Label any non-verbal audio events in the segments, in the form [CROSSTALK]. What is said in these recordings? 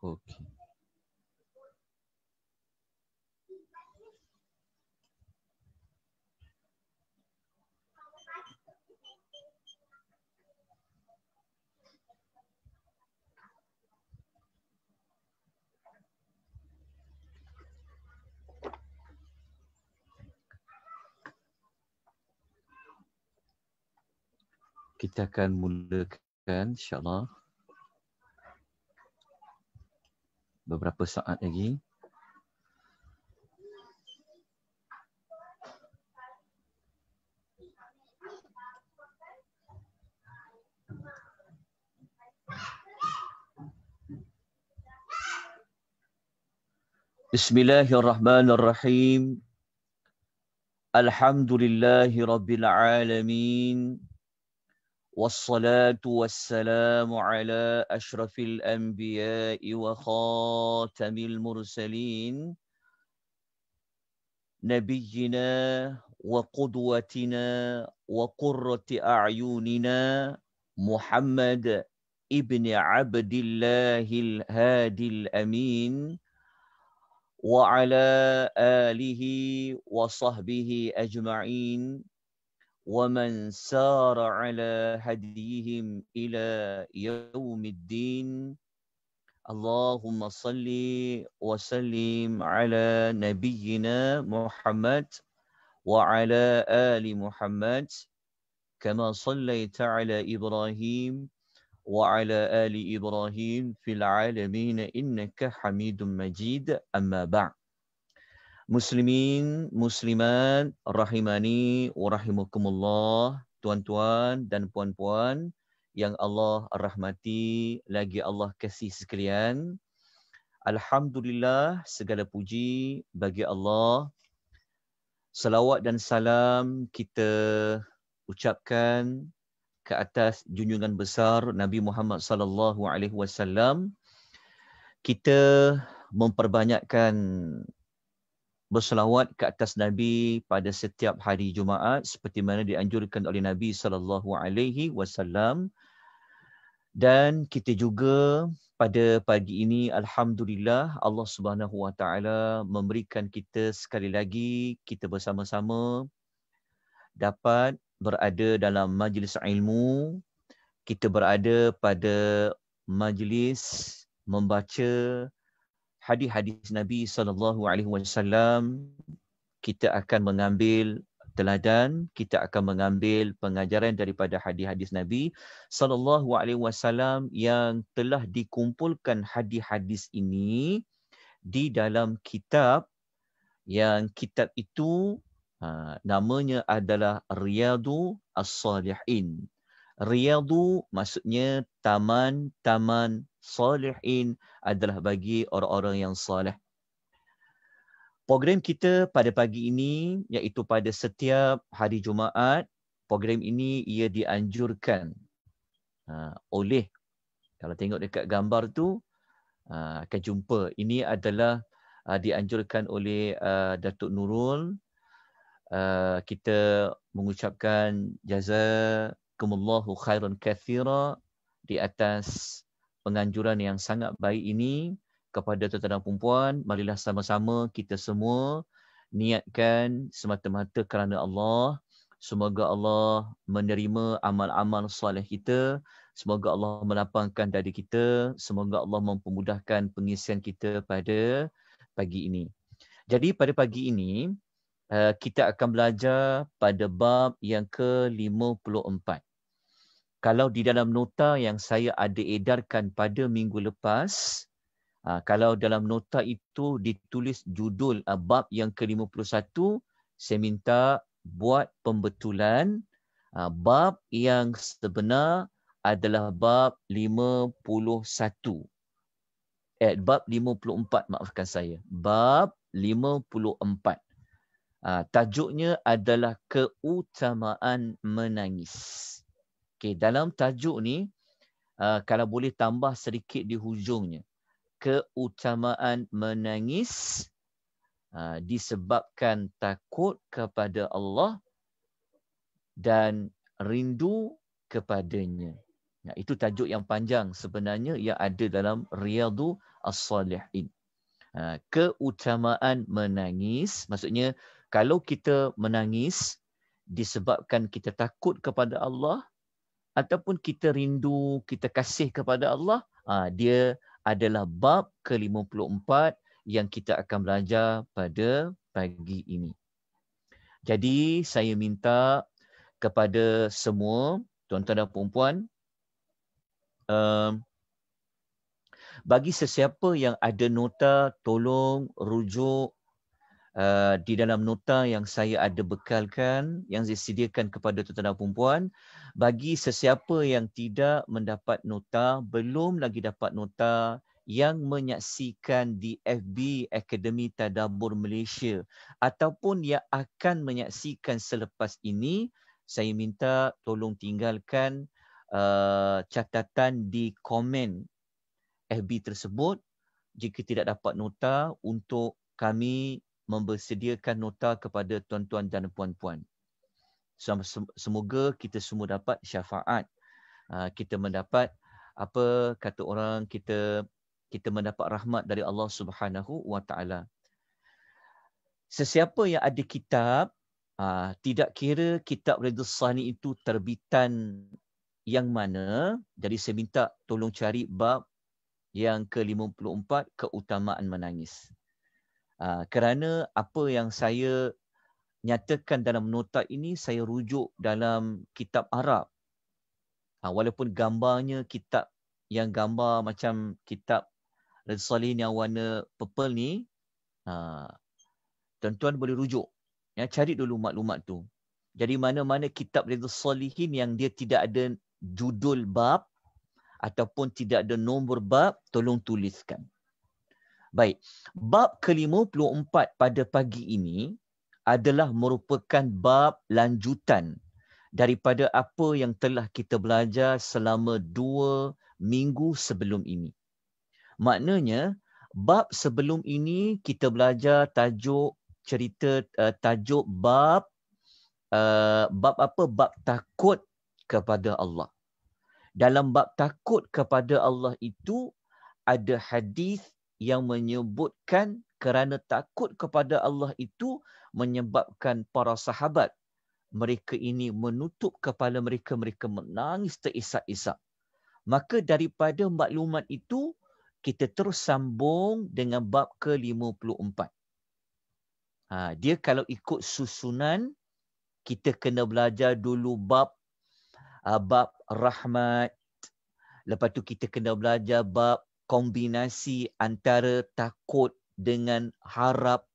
Okay. kita akan mulakan insyaallah beberapa saat lagi. Bismillahirrahmanirrahim. Alhamdulillahirabbil alamin. والصلاة والسلام على أشرف الأنبياء وخاتم المرسلين نبينا وقدوتنا وقرة أعيننا محمد ابن عبد الله الهادي الأمين وعلى آله وصحبه أجمعين ومن سار على هديهم إلى يوم الدين اللهم صل وسلم على نبينا محمد وعلى آل محمد كما صليت على إبراهيم وعلى آل إبراهيم في العالمين إنك حميد مجيد أما بعد Muslimin, Muslimat, Rahimani, Warahimukumullah, Tuan-tuan dan Puan-puan yang Allah rahmati lagi Allah kasih sekalian. Alhamdulillah segala puji bagi Allah. Salawat dan salam kita ucapkan ke atas junjungan besar Nabi Muhammad sallallahu alaihi wasallam. Kita memperbanyakkan berselawat ke atas Nabi pada setiap hari Jumaat seperti mana dianjurkan oleh Nabi sallallahu alaihi wasallam dan kita juga pada pagi ini alhamdulillah Allah Subhanahu wa taala memberikan kita sekali lagi kita bersama-sama dapat berada dalam majlis ilmu kita berada pada majlis membaca hadis-hadis Nabi sallallahu alaihi wasallam kita akan mengambil teladan, kita akan mengambil pengajaran daripada hadis-hadis Nabi sallallahu alaihi wasallam yang telah dikumpulkan hadis-hadis ini di dalam kitab yang kitab itu uh, namanya adalah Riyadu As-Salihin. Riyadu maksudnya taman-taman salihin adalah bagi orang-orang yang salih. Program kita pada pagi ini iaitu pada setiap hari Jumaat, program ini ia dianjurkan ha, oleh kalau tengok dekat gambar tu ha, akan jumpa ini adalah ha, dianjurkan oleh Datuk Nurul kita mengucapkan jazakumullahu khairan kathira di atas penganjuran yang sangat baik ini kepada tuan-tuan dan puan-puan, marilah sama-sama kita semua niatkan semata-mata kerana Allah. Semoga Allah menerima amal-amal soleh kita. Semoga Allah melapangkan dada kita. Semoga Allah mempermudahkan pengisian kita pada pagi ini. Jadi pada pagi ini, eh, kita akan belajar pada bab yang ke-54 kalau di dalam nota yang saya ada edarkan pada minggu lepas ah, kalau dalam nota itu ditulis judul ah, bab yang ke-51 saya minta buat pembetulan ah, bab yang sebenar adalah bab 51 eh bab 54 maafkan saya bab 54 tajuknya adalah keutamaan menangis Okey, dalam tajuk ni uh, kalau boleh tambah sedikit di hujungnya. Keutamaan menangis uh, disebabkan takut kepada Allah dan rindu kepadanya. Nah, itu tajuk yang panjang sebenarnya yang ada dalam Riyadu As-Salihin. Uh, keutamaan menangis, maksudnya kalau kita menangis disebabkan kita takut kepada Allah ataupun kita rindu, kita kasih kepada Allah, ha, dia adalah bab ke-54 yang kita akan belajar pada pagi ini. Jadi saya minta kepada semua tuan-tuan dan puan-puan um, bagi sesiapa yang ada nota tolong rujuk Uh, di dalam nota yang saya ada bekalkan yang disediakan kepada tuan-tuan dan puan-puan bagi sesiapa yang tidak mendapat nota belum lagi dapat nota yang menyaksikan di FB Akademi Tadabur Malaysia ataupun yang akan menyaksikan selepas ini saya minta tolong tinggalkan uh, catatan di komen FB tersebut jika tidak dapat nota untuk kami mempersediakan nota kepada tuan-tuan dan puan-puan. Semoga kita semua dapat syafaat. Uh, kita mendapat apa kata orang kita kita mendapat rahmat dari Allah Subhanahu wa taala. Sesiapa yang ada kitab, uh, tidak kira kitab Ridha Sani itu terbitan yang mana, jadi saya minta tolong cari bab yang ke-54 keutamaan menangis. Ah, kerana apa yang saya nyatakan dalam nota ini saya rujuk dalam kitab Arab. Ha, walaupun gambarnya kitab yang gambar macam kitab Red Salih yang warna purple ni ha, tuan-tuan boleh rujuk ya cari dulu maklumat tu. Jadi mana-mana kitab Ridho Salihin yang dia tidak ada judul bab ataupun tidak ada nombor bab, tolong tuliskan. Baik. Bab ke-54 pada pagi ini adalah merupakan bab lanjutan daripada apa yang telah kita belajar selama dua minggu sebelum ini. Maknanya, bab sebelum ini kita belajar tajuk cerita uh, tajuk bab uh, bab apa bab takut kepada Allah. Dalam bab takut kepada Allah itu ada hadis yang menyebutkan kerana takut kepada Allah itu menyebabkan para sahabat mereka ini menutup kepala mereka mereka menangis terisak-isak maka daripada maklumat itu kita terus sambung dengan bab ke-54 ha dia kalau ikut susunan kita kena belajar dulu bab ah, bab rahmat lepas tu kita kena belajar bab kombinasi antara takut dengan harap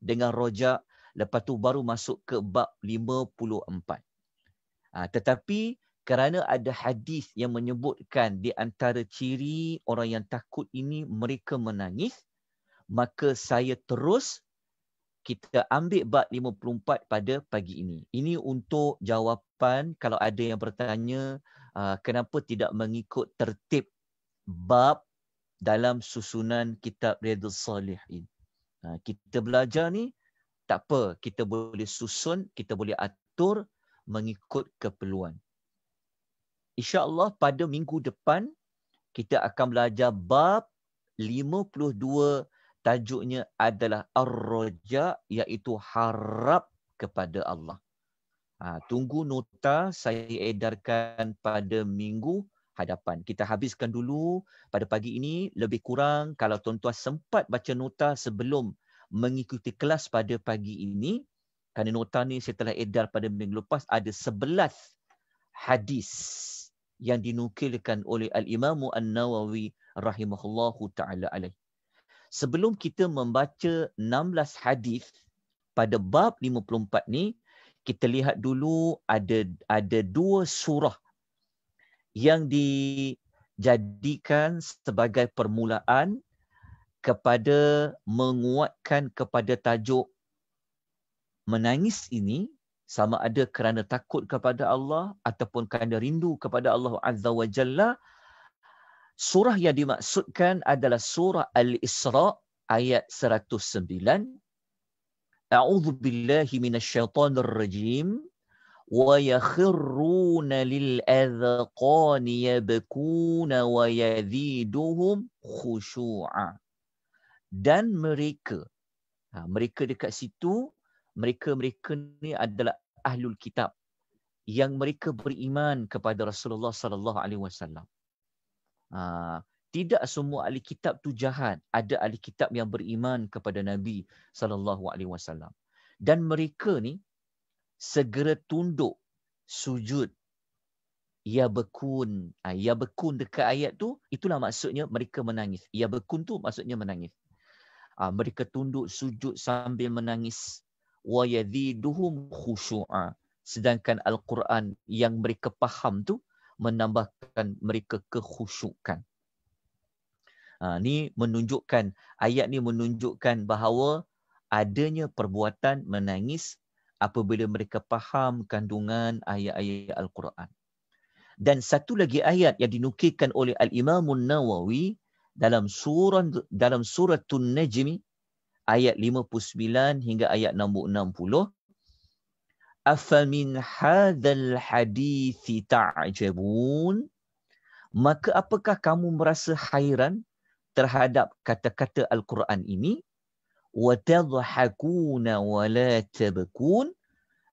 dengan rojak lepas tu baru masuk ke bab 54 ha, tetapi kerana ada hadis yang menyebutkan di antara ciri orang yang takut ini mereka menangis maka saya terus kita ambil bab 54 pada pagi ini. Ini untuk jawapan kalau ada yang bertanya ah, kenapa tidak mengikut tertib bab dalam susunan kitab Riyadus Salihin. Ha, kita belajar ni, tak apa. Kita boleh susun, kita boleh atur mengikut keperluan. Insya Allah pada minggu depan, kita akan belajar bab 52 tajuknya adalah Ar-Raja iaitu harap kepada Allah. Ha, tunggu nota saya edarkan pada minggu hadapan. Kita habiskan dulu pada pagi ini lebih kurang kalau tuan-tuan sempat baca nota sebelum mengikuti kelas pada pagi ini kerana nota ni saya telah edar pada minggu lepas ada 11 hadis yang dinukilkan oleh Al-Imam An-Nawawi rahimahullahu taala alaihi. Sebelum kita membaca 16 hadis pada bab 54 ni kita lihat dulu ada ada dua surah yang dijadikan sebagai permulaan kepada menguatkan kepada tajuk menangis ini sama ada kerana takut kepada Allah ataupun kerana rindu kepada Allah Azza wa Jalla surah yang dimaksudkan adalah surah Al-Isra ayat 109 A'udzu billahi minasyaitonir rajim ويخرون للأذقان يبكون ويزيدهم خشوعا dan mereka ha, mereka dekat situ mereka mereka ni adalah ahlul kitab yang mereka beriman kepada Rasulullah sallallahu ha, alaihi wasallam ha, tidak semua ahli kitab tu jahat ada ahli kitab yang beriman kepada nabi sallallahu alaihi wasallam dan mereka ni segera tunduk sujud ya bekun ya ha, bekun dekat ayat tu itulah maksudnya mereka menangis ya bekun tu maksudnya menangis ha, mereka tunduk sujud sambil menangis wa yaziduhum khushu'a sedangkan al-Quran yang mereka faham tu menambahkan mereka kekhusyukan ha ni menunjukkan ayat ni menunjukkan bahawa adanya perbuatan menangis apabila mereka faham kandungan ayat-ayat Al-Quran. Dan satu lagi ayat yang dinukilkan oleh Al-Imam Nawawi dalam surah dalam surah An-Najm ayat 59 hingga ayat 60 Afa min hadzal hadith ta'jabun maka apakah kamu merasa hairan terhadap kata-kata al-Quran ini وَتَضْحَكُونَ وَلَا تَبْكُونَ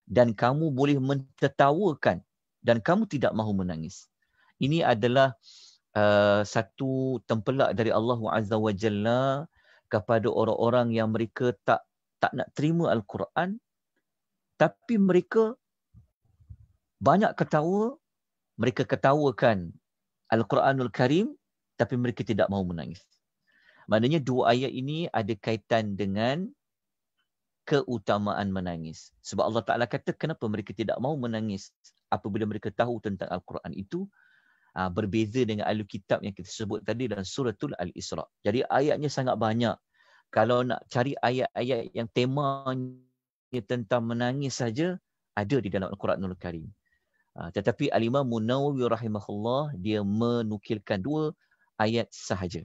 dan kamu boleh mentertawakan dan kamu tidak mahu menangis. Ini adalah uh, satu tempelak dari Allah Azza wa Jalla kepada orang-orang yang mereka tak tak nak terima Al-Quran tapi mereka banyak ketawa, mereka ketawakan Al-Quranul Karim tapi mereka tidak mahu menangis. Maknanya dua ayat ini ada kaitan dengan keutamaan menangis. Sebab Allah Ta'ala kata kenapa mereka tidak mahu menangis apabila mereka tahu tentang Al-Quran itu ah, berbeza dengan alu kitab yang kita sebut tadi dalam suratul Al-Isra. Jadi ayatnya sangat banyak. Kalau nak cari ayat-ayat yang temanya tentang menangis saja ada di dalam Al-Quranul Karim. Ah, tetapi Al-Imam Munawwi rahimahullah dia menukilkan dua ayat sahaja.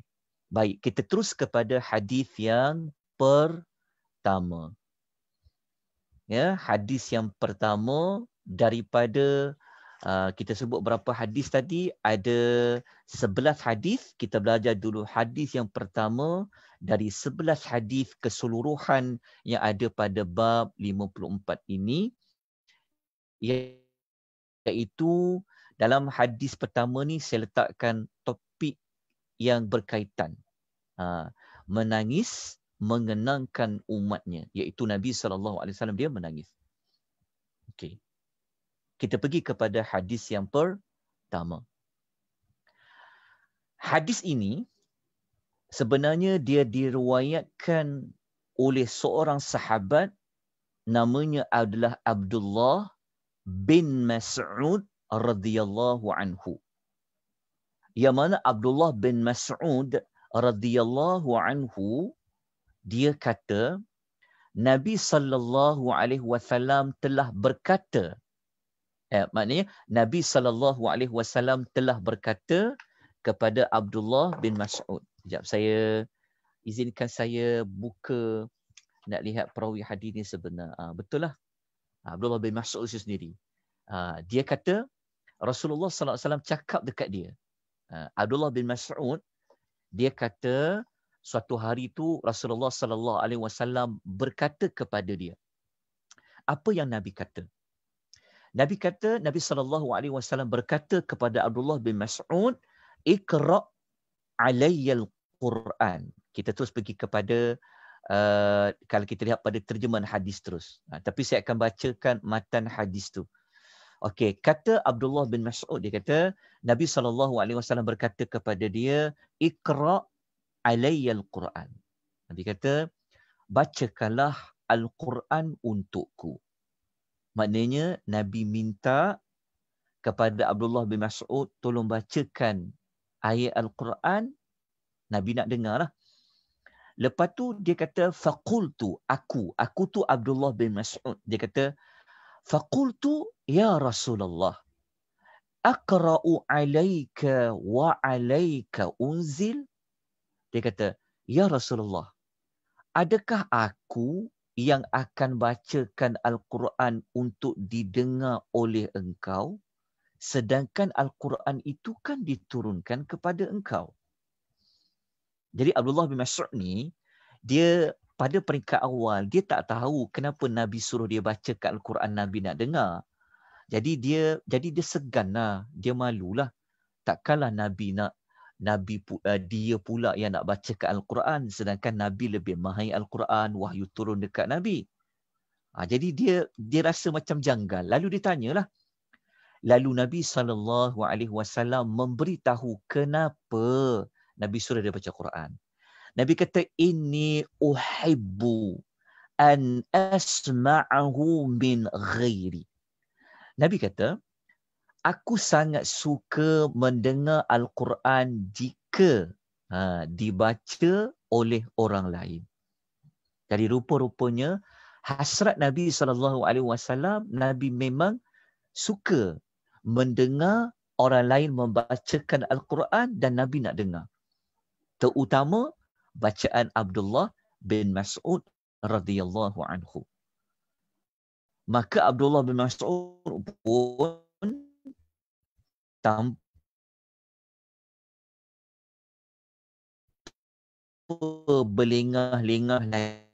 Baik, kita terus kepada hadis yang pertama. Ya, hadis yang pertama daripada uh, kita sebut berapa hadis tadi? Ada 11 hadis. Kita belajar dulu hadis yang pertama dari 11 hadis keseluruhan yang ada pada bab 54 ini iaitu dalam hadis pertama ni saya letakkan topik yang berkaitan Ha, menangis mengenangkan umatnya iaitu Nabi sallallahu alaihi wasallam dia menangis. Okey. Kita pergi kepada hadis yang pertama. Hadis ini sebenarnya dia diriwayatkan oleh seorang sahabat namanya adalah Abdullah bin Mas'ud radhiyallahu anhu. Yang mana Abdullah bin Mas'ud radhiyallahu anhu dia kata Nabi sallallahu alaihi wasallam telah berkata eh, maknanya Nabi sallallahu alaihi wasallam telah berkata kepada Abdullah bin Mas'ud. Sekejap saya izinkan saya buka nak lihat perawi hadis ni sebenar. Ha, betul lah. Ah, Abdullah bin Mas'ud sendiri. Ha, dia kata Rasulullah sallallahu alaihi wasallam cakap dekat dia. Ha, Abdullah bin Mas'ud dia kata suatu hari tu Rasulullah sallallahu alaihi wasallam berkata kepada dia apa yang nabi kata nabi kata nabi sallallahu alaihi wasallam berkata kepada Abdullah bin Mas'ud ikra alayya al-Quran kita terus pergi kepada Uh, kalau kita lihat pada terjemahan hadis terus. Uh, tapi saya akan bacakan matan hadis tu. Okey, kata Abdullah bin Mas'ud dia kata Nabi saw berkata kepada dia, "Iqra alayya al-Quran." Nabi kata, "Bacakanlah al-Quran untukku." Maknanya Nabi minta kepada Abdullah bin Mas'ud tolong bacakan ayat al-Quran Nabi nak dengar lah. Lepas tu dia kata faqultu aku aku tu Abdullah bin Mas'ud dia kata Fakultu ya Rasulullah, الله أقرأ عليك وعليك أنزل dia kata ya Rasulullah adakah aku yang akan bacakan al-Quran untuk didengar oleh engkau sedangkan al-Quran itu kan diturunkan kepada engkau jadi Abdullah bin Mas'ud ni dia pada peringkat awal dia tak tahu kenapa Nabi suruh dia baca kat Al-Quran Nabi nak dengar. Jadi dia jadi dia seganlah, dia malulah. Tak kalah Nabi nak Nabi uh, dia pula yang nak baca kat Al-Quran sedangkan Nabi lebih mahai Al-Quran, wahyu turun dekat Nabi. Ha, jadi dia dia rasa macam janggal. Lalu dia tanyalah. Lalu Nabi sallallahu alaihi wasallam memberitahu kenapa Nabi suruh dia baca Quran. Nabi kata ini uhibbu an asma'ahu min ghairi. Nabi kata aku sangat suka mendengar al-Quran jika ha, dibaca oleh orang lain. Jadi rupa-rupanya hasrat Nabi sallallahu alaihi wasallam Nabi memang suka mendengar orang lain membacakan al-Quran dan Nabi nak dengar. Terutama bacaan Abdullah bin Mas'ud radhiyallahu anhu. Maka Abdullah bin Mas'ud pun tanpa berlengah-lengah lagi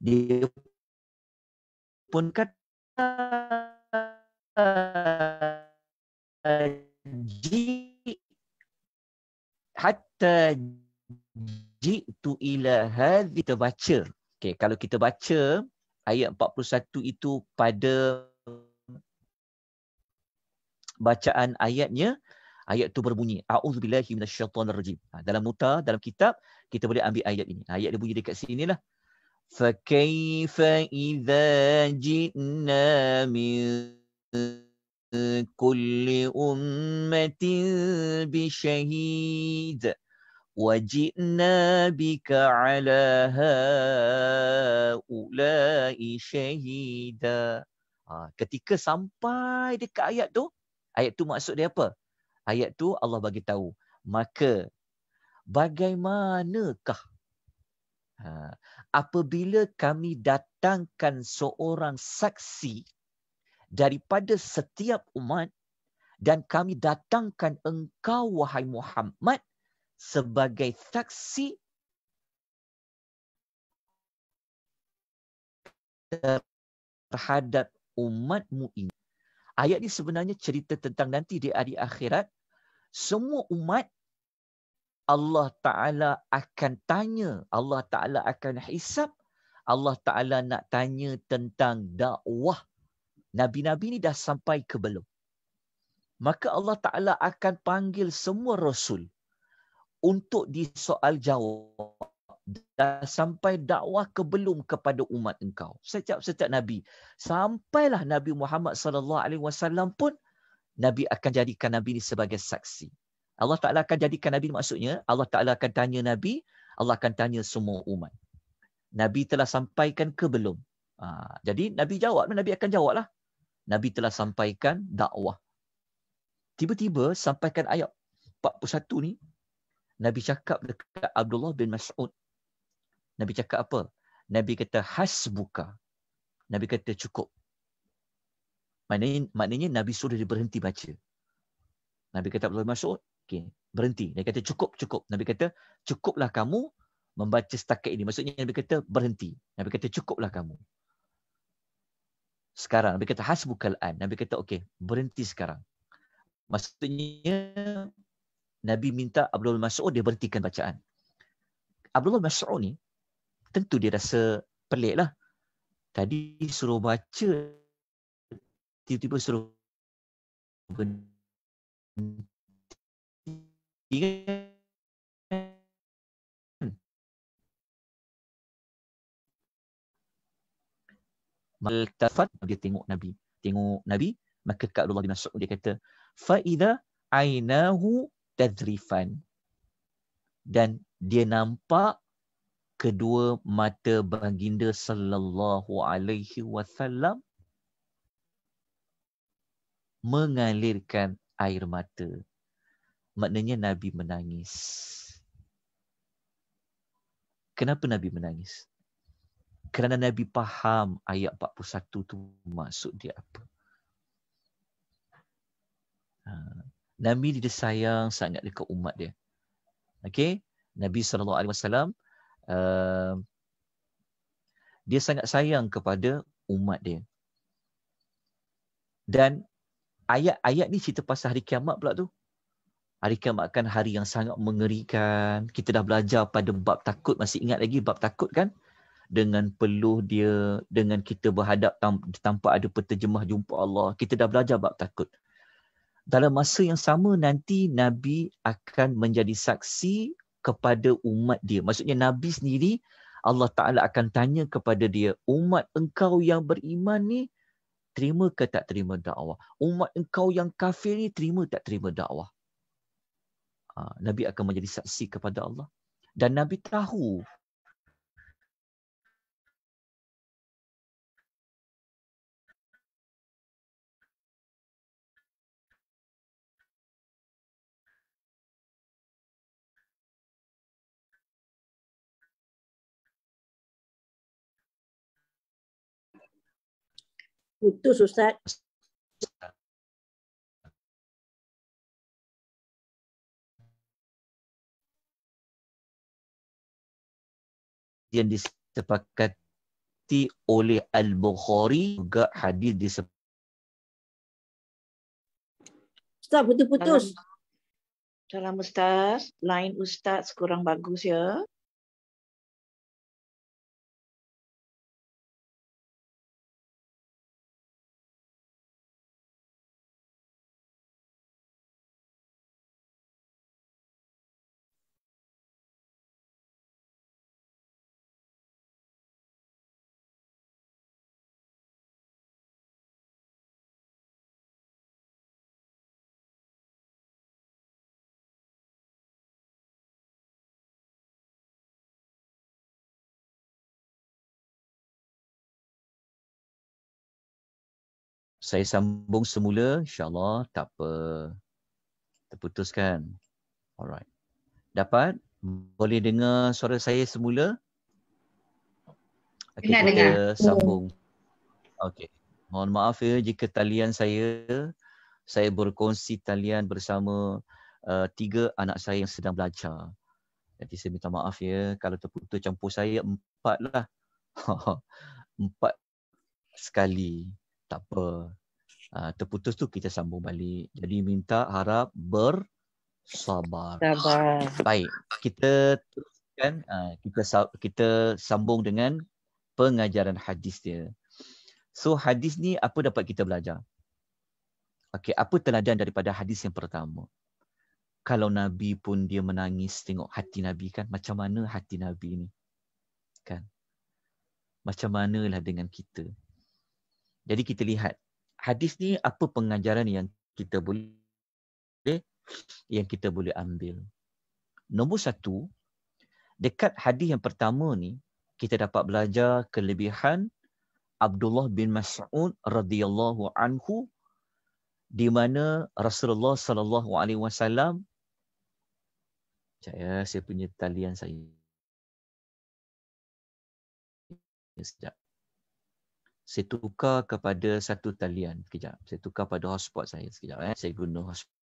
dia pun kata hatta jitu ila hadhi terbaca. Okey, kalau kita baca ayat 41 itu pada bacaan ayatnya ayat tu berbunyi auzubillahi minasyaitonir rajim ha, dalam muta dalam kitab kita boleh ambil ayat ini ha, ayat dia bunyi dekat sini lah fa kaifa idza jinna min كل أمة بشهيد وجئنا بك على هؤلاء شهيدا ha, ketika sampai dekat ayat tu ayat tu maksud dia apa ayat tu Allah bagi tahu maka bagaimanakah ha, apabila kami datangkan seorang saksi daripada setiap umat dan kami datangkan engkau wahai Muhammad sebagai saksi terhadap umatmu ini. Ayat ini sebenarnya cerita tentang nanti di hari akhirat semua umat Allah Ta'ala akan tanya. Allah Ta'ala akan hisap. Allah Ta'ala nak tanya tentang dakwah nabi-nabi ni dah sampai ke belum maka Allah taala akan panggil semua rasul untuk di soal jawab dah sampai dakwah ke belum kepada umat engkau setiap-setiap nabi sampailah nabi Muhammad sallallahu alaihi wasallam pun nabi akan jadikan nabi ni sebagai saksi Allah taala akan jadikan nabi maksudnya Allah taala akan tanya nabi Allah akan tanya semua umat Nabi telah sampaikan ke belum? Ha, jadi Nabi jawab, Nabi akan jawab lah. Nabi telah sampaikan dakwah. Tiba-tiba sampaikan ayat 41 ni Nabi cakap dekat Abdullah bin Mas'ud. Nabi cakap apa? Nabi kata hasbuka. Nabi kata cukup. Maknanya, maknanya Nabi suruh dia berhenti baca. Nabi kata Abdullah bin Mas'ud, okay, berhenti. Nabi kata cukup, cukup. Nabi kata cukuplah kamu membaca setakat ini. Maksudnya Nabi kata berhenti. Nabi kata cukuplah kamu sekarang. Nabi kata hasbukal an. Nabi kata okey, berhenti sekarang. Maksudnya Nabi minta Abdul Mas'ud dia berhentikan bacaan. Abdullah Mas'ud ni tentu dia rasa pelik lah. Tadi suruh baca tiba-tiba suruh berhenti maltafat dia tengok nabi tengok nabi maka dekat Abdullah bin Mas'ud dia kata fa idza ainahu tadrifan dan dia nampak kedua mata baginda sallallahu alaihi wasallam mengalirkan air mata maknanya nabi menangis kenapa nabi menangis kerana Nabi faham ayat 41 tu maksud dia apa. Ha. Nabi dia sayang sangat dekat umat dia. Okay. Nabi SAW uh, dia sangat sayang kepada umat dia. Dan ayat-ayat ni cerita pasal hari kiamat pula tu. Hari kiamat kan hari yang sangat mengerikan. Kita dah belajar pada bab takut. Masih ingat lagi bab takut kan? dengan peluh dia dengan kita berhadap tanpa ada penterjemah jumpa Allah kita dah belajar bab takut dalam masa yang sama nanti nabi akan menjadi saksi kepada umat dia maksudnya nabi sendiri Allah taala akan tanya kepada dia umat engkau yang beriman ni terima ke tak terima dakwah umat engkau yang kafir ni terima tak terima dakwah ha, Nabi akan menjadi saksi kepada Allah. Dan Nabi tahu putus Ustaz. Yang disepakati oleh Al-Bukhari juga hadis disepakati. Ustaz putus-putus. Salam Ustaz. Line Ustaz kurang bagus ya. Saya sambung semula, insyaAllah tak apa. Terputuskan. Alright. Dapat? Boleh dengar suara saya semula? Okay, kita dengar. sambung. Okay. Mohon maaf ya jika talian saya, saya berkongsi talian bersama uh, tiga anak saya yang sedang belajar. Jadi saya minta maaf ya kalau terputus campur saya empat lah. [LAUGHS] empat sekali. Tak apa. Ah, terputus tu kita sambung balik. Jadi minta harap bersabar. Sabar. Baik, kita teruskan uh, kita kita sambung dengan pengajaran hadis dia. So hadis ni apa dapat kita belajar? Okey, apa teladan daripada hadis yang pertama? Kalau Nabi pun dia menangis tengok hati Nabi kan macam mana hati Nabi ni? Kan? Macam manalah dengan kita? Jadi kita lihat hadis ni apa pengajaran yang kita boleh yang kita boleh ambil. Nombor satu, dekat hadis yang pertama ni kita dapat belajar kelebihan Abdullah bin Mas'ud radhiyallahu anhu di mana Rasulullah sallallahu alaihi wasallam saya punya talian saya sejak saya tukar kepada satu talian sekejap. Saya tukar pada hotspot saya sekejap. Eh. Saya guna hotspot.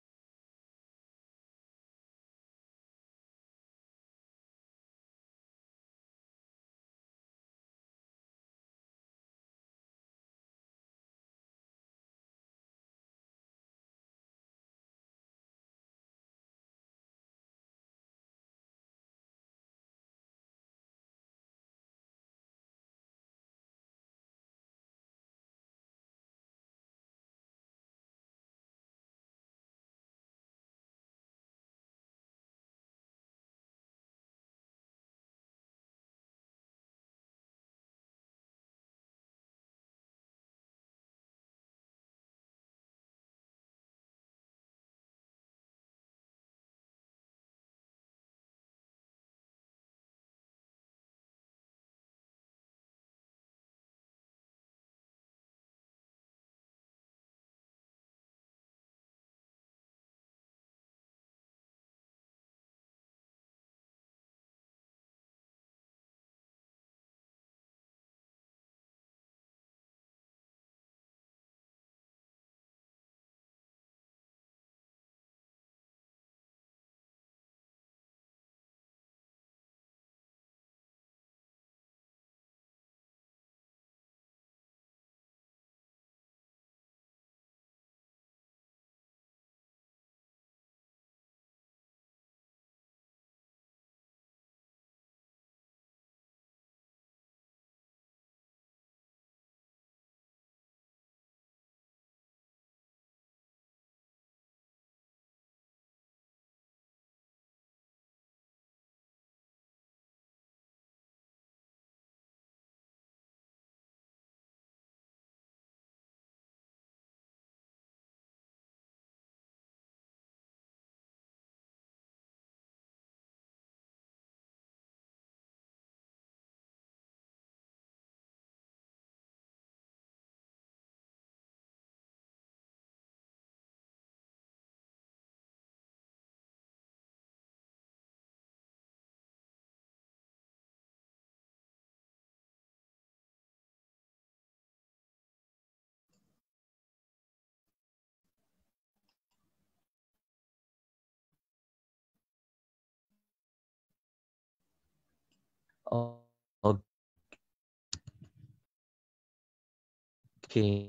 Okay.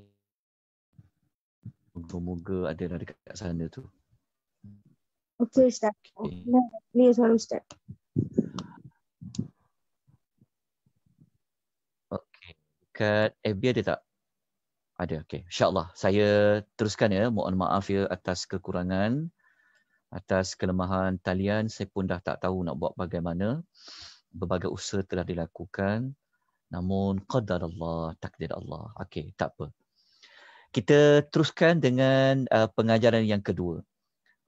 Moga-moga ada lah dekat sana tu. Okay, Ustaz. Okay. Clear suara Ustaz. Okay. Dekat FB ada tak? Ada, okay. InsyaAllah. Saya teruskan ya. Mohon maaf ya atas kekurangan. Atas kelemahan talian. Saya pun dah tak tahu nak buat bagaimana berbagai usaha telah dilakukan namun qadar Allah takdir Allah okey tak apa kita teruskan dengan uh, pengajaran yang kedua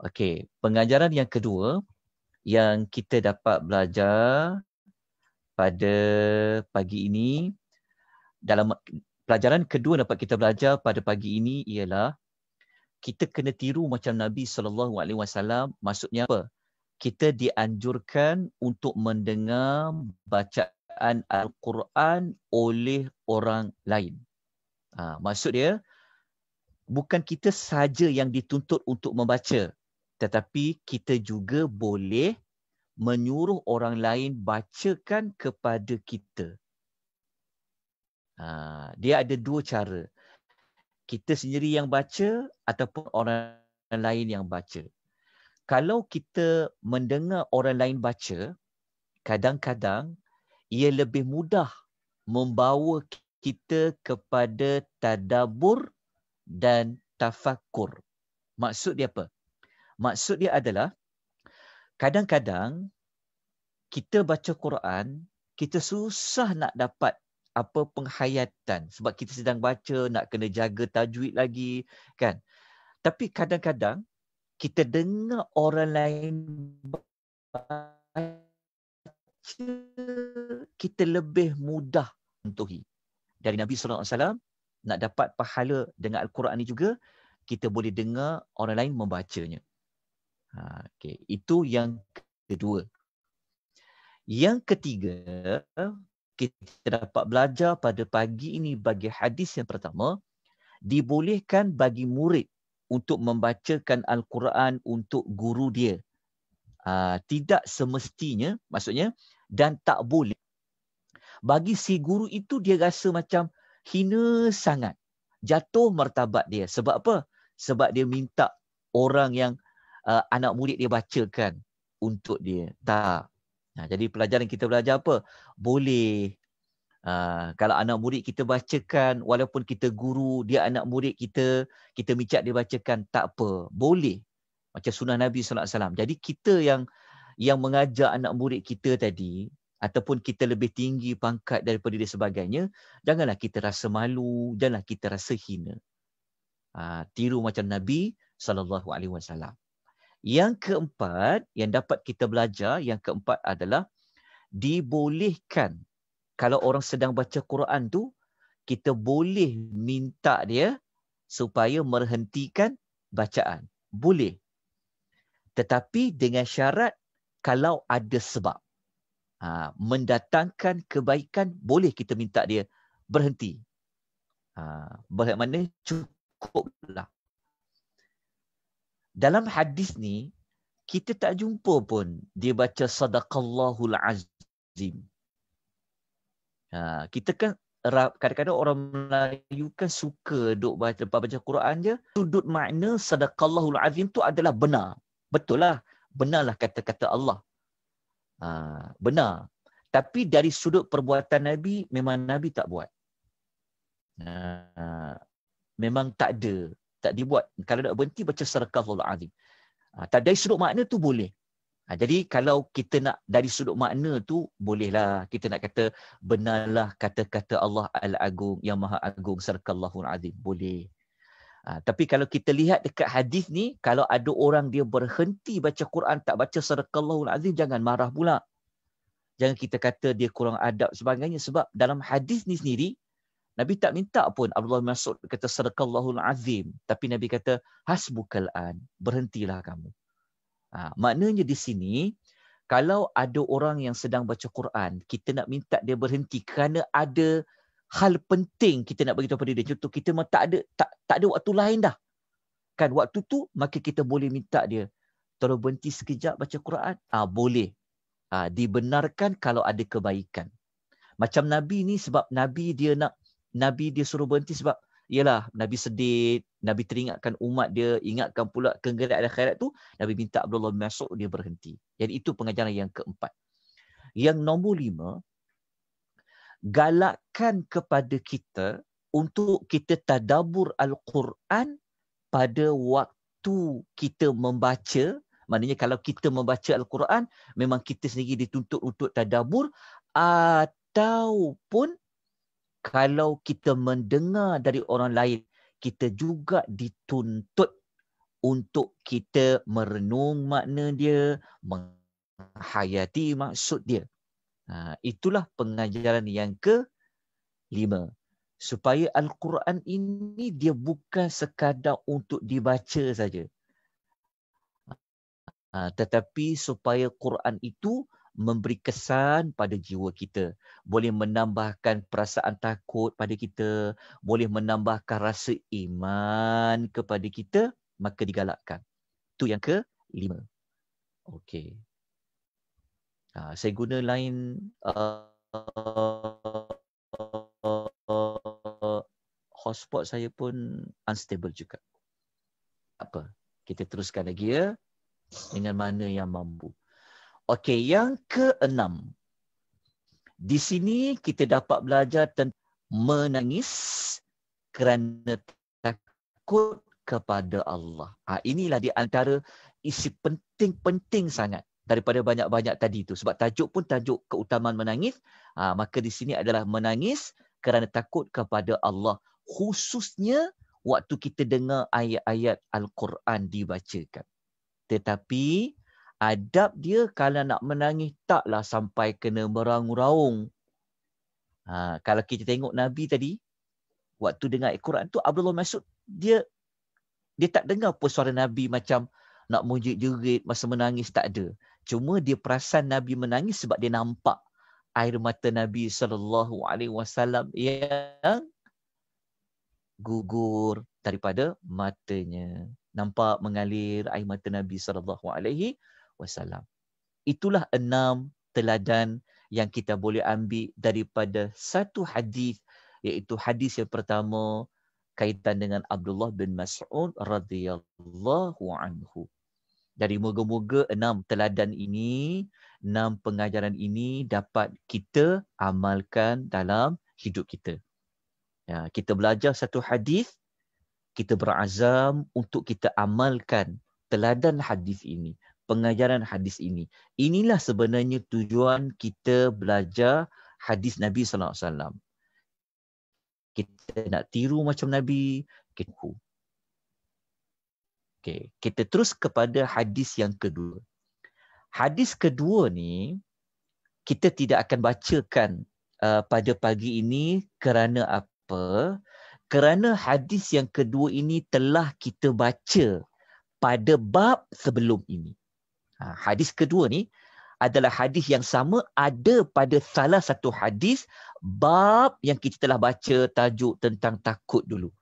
okey pengajaran yang kedua yang kita dapat belajar pada pagi ini dalam pelajaran kedua dapat kita belajar pada pagi ini ialah kita kena tiru macam Nabi sallallahu alaihi wasallam maksudnya apa kita dianjurkan untuk mendengar bacaan Al-Quran oleh orang lain. Ha, maksud dia, bukan kita saja yang dituntut untuk membaca, tetapi kita juga boleh menyuruh orang lain bacakan kepada kita. Ha, dia ada dua cara. Kita sendiri yang baca ataupun orang lain yang baca kalau kita mendengar orang lain baca, kadang-kadang ia lebih mudah membawa kita kepada tadabur dan tafakur. Maksud dia apa? Maksud dia adalah kadang-kadang kita baca Quran, kita susah nak dapat apa penghayatan sebab kita sedang baca nak kena jaga tajwid lagi kan. Tapi kadang-kadang kita dengar orang lain baca, kita lebih mudah mentuhi. Dari Nabi Sallallahu Alaihi Wasallam. nak dapat pahala dengan Al-Quran ni juga, kita boleh dengar orang lain membacanya. Ha, okay. Itu yang kedua. Yang ketiga, kita dapat belajar pada pagi ini bagi hadis yang pertama, dibolehkan bagi murid untuk membacakan Al-Quran untuk guru dia. Uh, tidak semestinya maksudnya dan tak boleh. Bagi si guru itu dia rasa macam hina sangat. Jatuh martabat dia. Sebab apa? Sebab dia minta orang yang uh, anak murid dia bacakan untuk dia. Tak. Nah, jadi pelajaran kita belajar apa? Boleh Ah, kalau anak murid kita bacakan walaupun kita guru dia anak murid kita kita micat dia bacakan tak apa boleh macam sunnah nabi sallallahu alaihi wasallam jadi kita yang yang mengajar anak murid kita tadi ataupun kita lebih tinggi pangkat daripada dia sebagainya janganlah kita rasa malu janganlah kita rasa hina ha, tiru macam nabi sallallahu alaihi wasallam yang keempat yang dapat kita belajar yang keempat adalah dibolehkan kalau orang sedang baca Quran tu kita boleh minta dia supaya merhentikan bacaan boleh tetapi dengan syarat kalau ada sebab ha, mendatangkan kebaikan boleh kita minta dia berhenti ha, bagaimana cukuplah dalam hadis ni kita tak jumpa pun dia baca sadaqallahul azim Ha, kita kan kadang-kadang orang Melayu kan suka duk baca depan baca Quran je sudut makna sadaqallahul azim tu adalah benar betul lah benarlah kata-kata Allah ha, benar tapi dari sudut perbuatan Nabi memang Nabi tak buat ha, memang tak ada tak dibuat kalau nak berhenti baca sadaqallahul azim ha, tak dari sudut makna tu boleh Ha, jadi kalau kita nak dari sudut makna tu bolehlah kita nak kata benarlah kata-kata Allah Al-Agung yang Maha Agung serkallahu Adzim boleh. Ha, tapi kalau kita lihat dekat hadis ni kalau ada orang dia berhenti baca Quran tak baca serkallahu Adzim, jangan marah pula. Jangan kita kata dia kurang adab sebagainya sebab dalam hadis ni sendiri Nabi tak minta pun Abdullah bin Mas'ud kata serkallahu Adzim, tapi Nabi kata hasbukal an berhentilah kamu. Ha, maknanya di sini, kalau ada orang yang sedang baca Quran, kita nak minta dia berhenti kerana ada hal penting kita nak beritahu pada dia. Contoh kita memang tak ada tak, tak ada waktu lain dah. Kan waktu tu maka kita boleh minta dia tolong berhenti sekejap baca Quran. Ah ha, boleh. Ah ha, dibenarkan kalau ada kebaikan. Macam Nabi ni sebab Nabi dia nak Nabi dia suruh berhenti sebab ialah Nabi sedih, Nabi teringatkan umat dia, ingatkan pula kegerak akhirat tu, Nabi minta Abdullah bin Mas'ud dia berhenti. Jadi itu pengajaran yang keempat. Yang nombor lima, galakkan kepada kita untuk kita tadabur Al-Quran pada waktu kita membaca, maknanya kalau kita membaca Al-Quran, memang kita sendiri dituntut untuk tadabur ataupun kalau kita mendengar dari orang lain kita juga dituntut untuk kita merenung makna dia menghayati maksud dia ha itulah pengajaran yang ke lima supaya al-Quran ini dia bukan sekadar untuk dibaca saja ha, tetapi supaya Quran itu memberi kesan pada jiwa kita boleh menambahkan perasaan takut pada kita boleh menambahkan rasa iman kepada kita maka digalakkan tu yang ke lima okey ha, saya guna lain uh, hotspot saya pun unstable juga apa kita teruskan lagi ya dengan mana yang mampu Okey, yang keenam. Di sini kita dapat belajar tentang menangis kerana takut kepada Allah. Ha, inilah di antara isi penting-penting sangat daripada banyak-banyak tadi itu. Sebab tajuk pun tajuk keutamaan menangis. Ha, maka di sini adalah menangis kerana takut kepada Allah. Khususnya waktu kita dengar ayat-ayat Al-Quran dibacakan. Tetapi adab dia kalau nak menangis taklah sampai kena merangu-raung. Ha, kalau kita tengok Nabi tadi, waktu dengar Al-Quran tu, Abdullah Masud, dia dia tak dengar pun suara Nabi macam nak menjerit-jerit masa menangis, tak ada. Cuma dia perasan Nabi menangis sebab dia nampak air mata Nabi sallallahu alaihi wasallam yang gugur daripada matanya. Nampak mengalir air mata Nabi sallallahu alaihi wasallam. Itulah enam teladan yang kita boleh ambil daripada satu hadis iaitu hadis yang pertama kaitan dengan Abdullah bin Mas'ud radhiyallahu anhu. Dari moga-moga enam teladan ini, enam pengajaran ini dapat kita amalkan dalam hidup kita. Ya, kita belajar satu hadis, kita berazam untuk kita amalkan teladan hadis ini pengajaran hadis ini. Inilah sebenarnya tujuan kita belajar hadis Nabi sallallahu alaihi wasallam. Kita nak tiru macam Nabi, kita Okay, kita terus kepada hadis yang kedua. Hadis kedua ni kita tidak akan bacakan uh, pada pagi ini kerana apa? Kerana hadis yang kedua ini telah kita baca pada bab sebelum ini. Ha, hadis kedua ni adalah hadis yang sama ada pada salah satu hadis bab yang kita telah baca tajuk tentang takut dulu.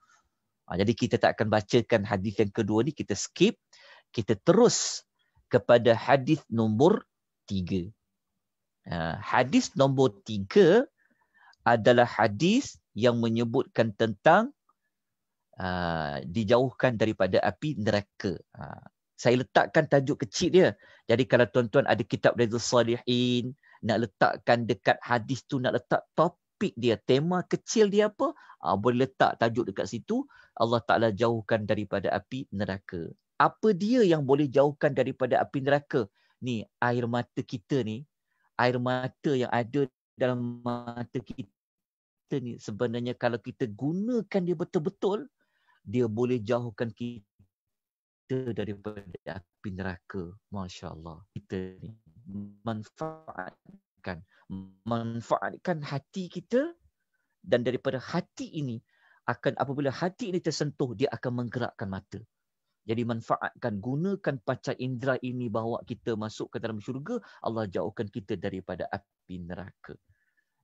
Ha, jadi kita tak akan bacakan hadis yang kedua ni kita skip kita terus kepada hadis nombor tiga. Uh, hadis nombor tiga adalah hadis yang menyebutkan tentang uh, dijauhkan daripada api neraka. Uh, saya letakkan tajuk kecil dia. Jadi kalau tuan-tuan ada kitab Riyadhus Salihin, nak letakkan dekat hadis tu, nak letak topik dia, tema kecil dia apa, ha, boleh letak tajuk dekat situ, Allah Ta'ala jauhkan daripada api neraka. Apa dia yang boleh jauhkan daripada api neraka? Ni, air mata kita ni, air mata yang ada dalam mata kita ni, sebenarnya kalau kita gunakan dia betul-betul, dia boleh jauhkan kita kita daripada api neraka. Masya Allah. Kita ni manfaatkan. Manfaatkan hati kita dan daripada hati ini akan apabila hati ini tersentuh dia akan menggerakkan mata. Jadi manfaatkan, gunakan paca indera ini bawa kita masuk ke dalam syurga. Allah jauhkan kita daripada api neraka.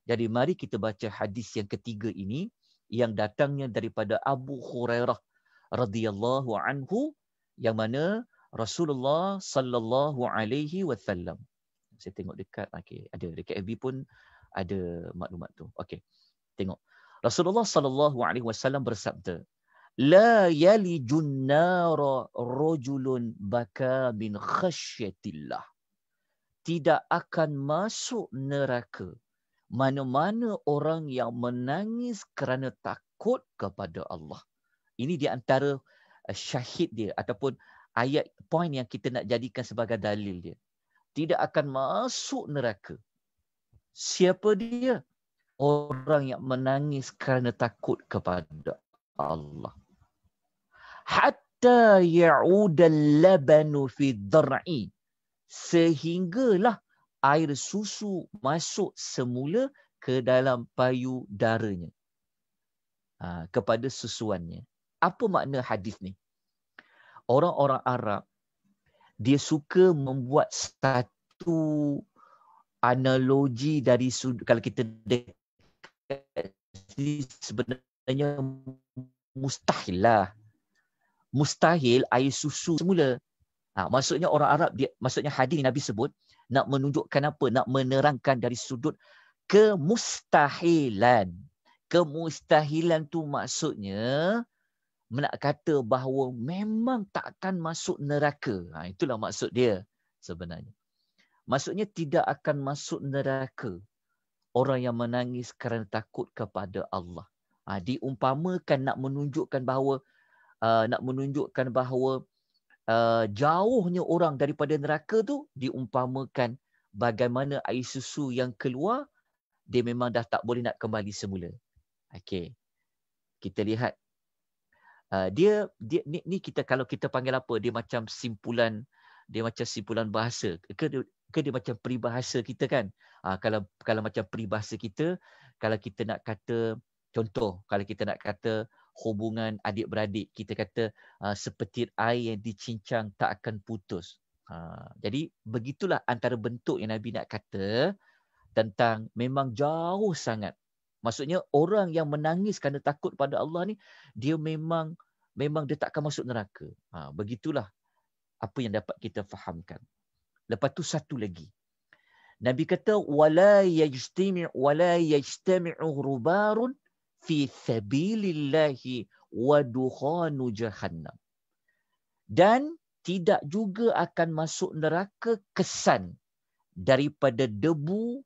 Jadi mari kita baca hadis yang ketiga ini yang datangnya daripada Abu Hurairah radhiyallahu anhu yang mana Rasulullah sallallahu alaihi wasallam. Saya tengok dekat okey ada dekat FB pun ada maklumat tu. Okey. Tengok. Rasulullah sallallahu alaihi wasallam bersabda, "La yali junnara rajulun baka min khasyatillah." Tidak akan masuk neraka mana-mana orang yang menangis kerana takut kepada Allah. Ini di antara syahid dia ataupun ayat point yang kita nak jadikan sebagai dalil dia tidak akan masuk neraka siapa dia orang yang menangis kerana takut kepada Allah hatta ya'udal labanu fi dhar'i sehinggalah air susu masuk semula ke dalam payu payudaranya ha, kepada susuannya apa makna hadis ni? Orang-orang Arab dia suka membuat satu analogi dari sudut kalau kita dekat sebenarnya mustahil lah. Mustahil air susu semula. Ha, maksudnya orang Arab dia maksudnya hadis Nabi sebut nak menunjukkan apa? Nak menerangkan dari sudut kemustahilan. Kemustahilan tu maksudnya nak kata bahawa memang takkan masuk neraka. Ha, itulah maksud dia sebenarnya. Maksudnya tidak akan masuk neraka orang yang menangis kerana takut kepada Allah. Ha, diumpamakan nak menunjukkan bahawa uh, nak menunjukkan bahawa uh, jauhnya orang daripada neraka tu diumpamakan bagaimana air susu yang keluar dia memang dah tak boleh nak kembali semula. Okey. Kita lihat Ah, dia dia ni, ni kita kalau kita panggil apa dia macam simpulan dia macam simpulan bahasa ke dia, ke dia macam peribahasa kita kan uh, kalau kalau macam peribahasa kita kalau kita nak kata contoh kalau kita nak kata hubungan adik beradik kita kata uh, ah, seperti air yang dicincang tak akan putus uh, jadi begitulah antara bentuk yang nabi nak kata tentang memang jauh sangat Maksudnya orang yang menangis kerana takut pada Allah ni dia memang memang dia takkan masuk neraka. Ha, begitulah apa yang dapat kita fahamkan. Lepas tu satu lagi. Nabi kata wala yajtimi wala yajtami'u rubarun fi sabilillahi wa dukhanu jahannam. Dan tidak juga akan masuk neraka kesan daripada debu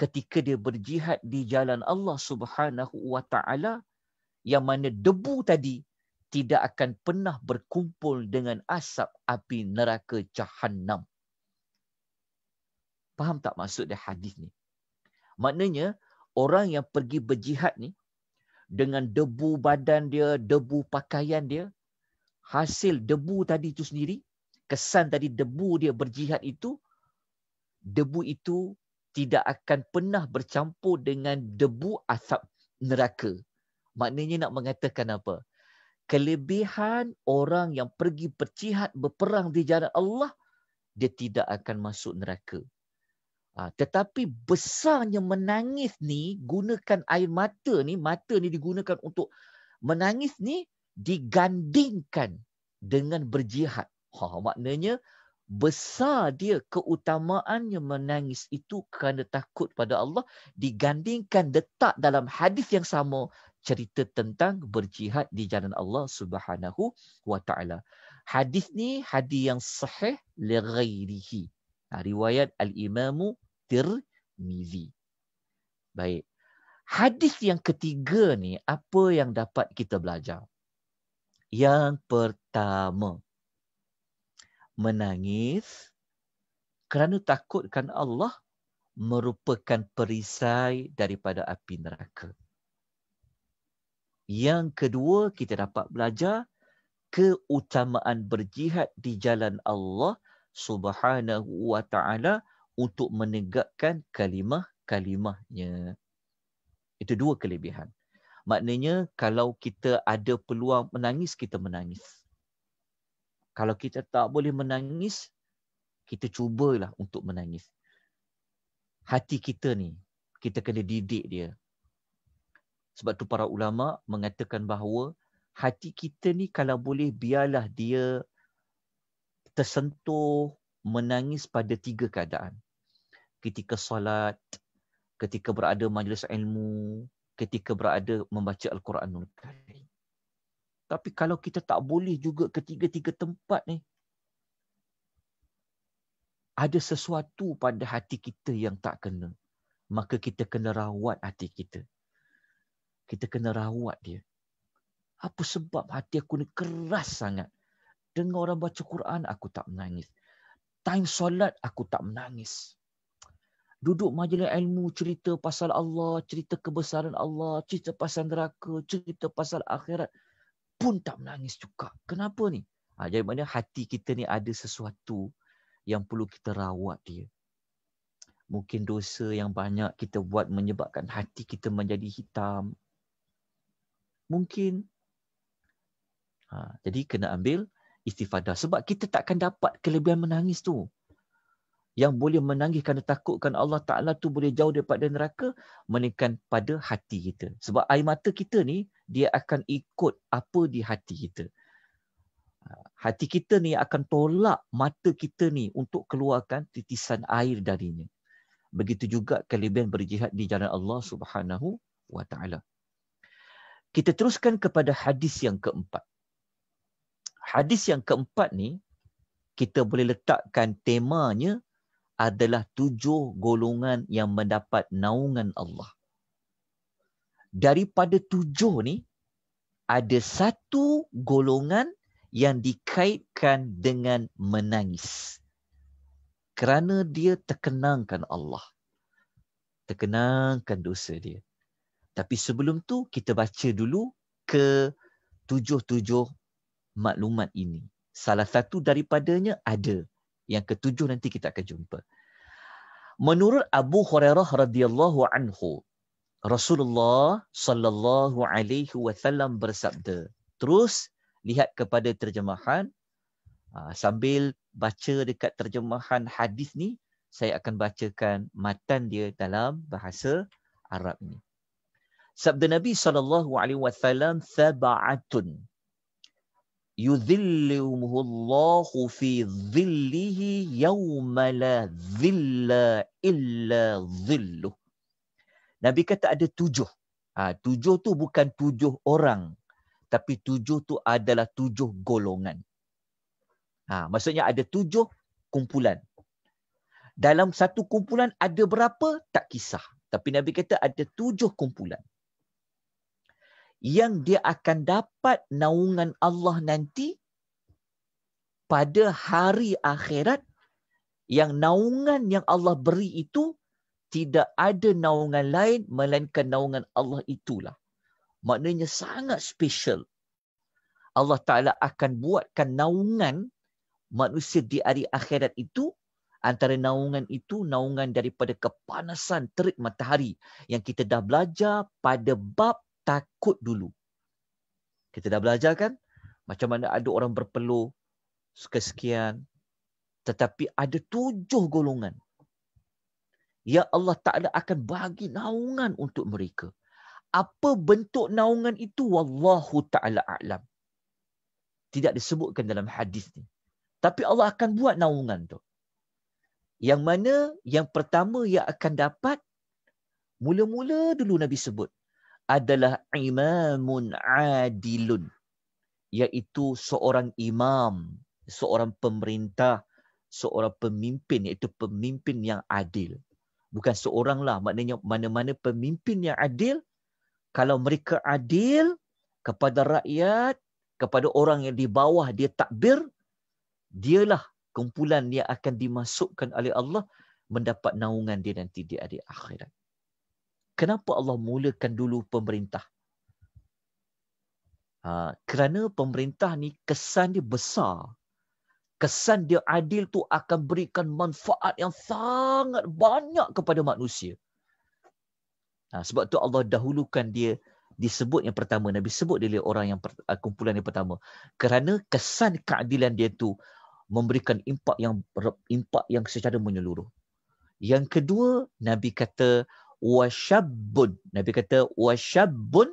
ketika dia berjihad di jalan Allah Subhanahu wa taala yang mana debu tadi tidak akan pernah berkumpul dengan asap api neraka Jahannam. Faham tak maksud dia hadis ni? Maknanya orang yang pergi berjihad ni dengan debu badan dia, debu pakaian dia, hasil debu tadi itu sendiri, kesan tadi debu dia berjihad itu, debu itu tidak akan pernah bercampur dengan debu asap neraka. Maknanya nak mengatakan apa? Kelebihan orang yang pergi percihat berperang di jalan Allah, dia tidak akan masuk neraka. Ha, tetapi besarnya menangis ni, gunakan air mata ni, mata ni digunakan untuk menangis ni, digandingkan dengan berjihad. Ha, maknanya, besar dia keutamaannya menangis itu kerana takut pada Allah digandingkan detak dalam hadis yang sama cerita tentang berjihad di jalan Allah Subhanahu wa taala. Hadis ni hadis yang sahih li ghairihi. Ha, riwayat al-Imam Tirmizi. Baik. Hadis yang ketiga ni apa yang dapat kita belajar? Yang pertama, menangis kerana takutkan Allah merupakan perisai daripada api neraka. Yang kedua, kita dapat belajar keutamaan berjihad di jalan Allah Subhanahu wa taala untuk menegakkan kalimah-kalimahnya. Itu dua kelebihan. Maknanya kalau kita ada peluang menangis, kita menangis kalau kita tak boleh menangis, kita cubalah untuk menangis. Hati kita ni, kita kena didik dia. Sebab tu para ulama mengatakan bahawa hati kita ni kalau boleh biarlah dia tersentuh menangis pada tiga keadaan. Ketika solat, ketika berada majlis ilmu, ketika berada membaca Al-Quranul quran Karim. Tapi kalau kita tak boleh juga ketiga-tiga tempat ni, ada sesuatu pada hati kita yang tak kena. Maka kita kena rawat hati kita. Kita kena rawat dia. Apa sebab hati aku ni keras sangat? Dengar orang baca Quran, aku tak menangis. Time solat, aku tak menangis. Duduk majlis ilmu, cerita pasal Allah, cerita kebesaran Allah, cerita pasal neraka, cerita pasal akhirat pun tak menangis juga. Kenapa ni? Ha, jadi mana hati kita ni ada sesuatu yang perlu kita rawat dia. Mungkin dosa yang banyak kita buat menyebabkan hati kita menjadi hitam. Mungkin. Ha, jadi kena ambil istifadah. Sebab kita takkan dapat kelebihan menangis tu yang boleh menangis kerana takutkan Allah Ta'ala tu boleh jauh daripada neraka melainkan pada hati kita. Sebab air mata kita ni, dia akan ikut apa di hati kita. Hati kita ni akan tolak mata kita ni untuk keluarkan titisan air darinya. Begitu juga kalibian berjihad di jalan Allah Subhanahu wa Kita teruskan kepada hadis yang keempat. Hadis yang keempat ni kita boleh letakkan temanya adalah tujuh golongan yang mendapat naungan Allah. Daripada tujuh ni, ada satu golongan yang dikaitkan dengan menangis. Kerana dia terkenangkan Allah. Terkenangkan dosa dia. Tapi sebelum tu, kita baca dulu ke tujuh-tujuh maklumat ini. Salah satu daripadanya ada yang ketujuh nanti kita akan jumpa. Menurut Abu Hurairah radhiyallahu anhu, Rasulullah sallallahu alaihi wasallam bersabda. Terus lihat kepada terjemahan ah, sambil baca dekat terjemahan hadis ni, saya akan bacakan matan dia dalam bahasa Arab ni. Sabda Nabi sallallahu alaihi wasallam sab'atun yudhillimuhu Allahu fi dhillihi yawma la dhilla illa dhilluh. Nabi kata ada tujuh. Ha, tujuh tu bukan tujuh orang. Tapi tujuh tu adalah tujuh golongan. Ha, maksudnya ada tujuh kumpulan. Dalam satu kumpulan ada berapa? Tak kisah. Tapi Nabi kata ada tujuh kumpulan yang dia akan dapat naungan Allah nanti pada hari akhirat yang naungan yang Allah beri itu tidak ada naungan lain melainkan naungan Allah itulah. Maknanya sangat special. Allah Ta'ala akan buatkan naungan manusia di hari akhirat itu antara naungan itu naungan daripada kepanasan terik matahari yang kita dah belajar pada bab takut dulu. Kita dah belajar kan? Macam mana ada orang berpeluh sekian-sekian. Tetapi ada tujuh golongan. Ya Allah Ta'ala akan bagi naungan untuk mereka. Apa bentuk naungan itu? Wallahu Ta'ala A'lam. Tidak disebutkan dalam hadis ni. Tapi Allah akan buat naungan tu. Yang mana yang pertama yang akan dapat. Mula-mula dulu Nabi sebut adalah imamun adilun iaitu seorang imam seorang pemerintah seorang pemimpin iaitu pemimpin yang adil bukan seoranglah maknanya mana-mana pemimpin yang adil kalau mereka adil kepada rakyat kepada orang yang di bawah dia takbir dialah kumpulan yang akan dimasukkan oleh Allah mendapat naungan dia nanti di hari akhirat kenapa Allah mulakan dulu pemerintah? Ha, kerana pemerintah ni kesan dia besar. Kesan dia adil tu akan berikan manfaat yang sangat banyak kepada manusia. Ha, sebab tu Allah dahulukan dia disebut yang pertama. Nabi sebut dia orang yang per, kumpulan yang pertama. Kerana kesan keadilan dia tu memberikan impak yang impak yang secara menyeluruh. Yang kedua, Nabi kata washabun nabi kata washabun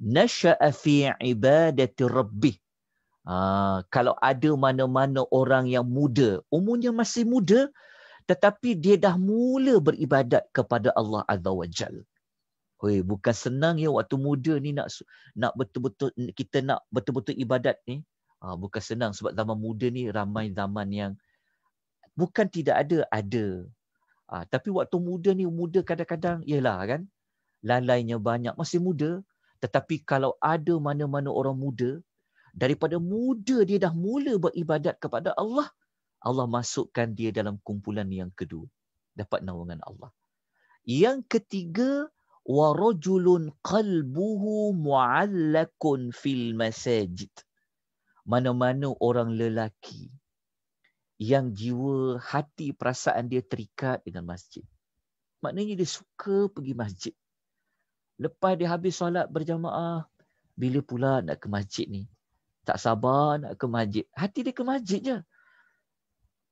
nasha'a fi ibadati rabbi ha, kalau ada mana-mana orang yang muda umurnya masih muda tetapi dia dah mula beribadat kepada Allah azza wajal Hoi, bukan senang ya waktu muda ni nak nak betul-betul kita nak betul-betul ibadat ni. Ha, bukan senang sebab zaman muda ni ramai zaman yang bukan tidak ada ada Ha, tapi waktu muda ni, muda kadang-kadang, yelah kan, lalainya banyak, masih muda. Tetapi kalau ada mana-mana orang muda, daripada muda dia dah mula beribadat kepada Allah, Allah masukkan dia dalam kumpulan yang kedua. Dapat naungan Allah. Yang ketiga, وَرَجُلٌ قَلْبُهُ مُعَلَّكٌ فِي الْمَسَجِدِ Mana-mana orang lelaki, yang jiwa hati perasaan dia terikat dengan masjid. Maknanya dia suka pergi masjid. Lepas dia habis solat berjamaah, bila pula nak ke masjid ni? Tak sabar nak ke masjid. Hati dia ke masjid je.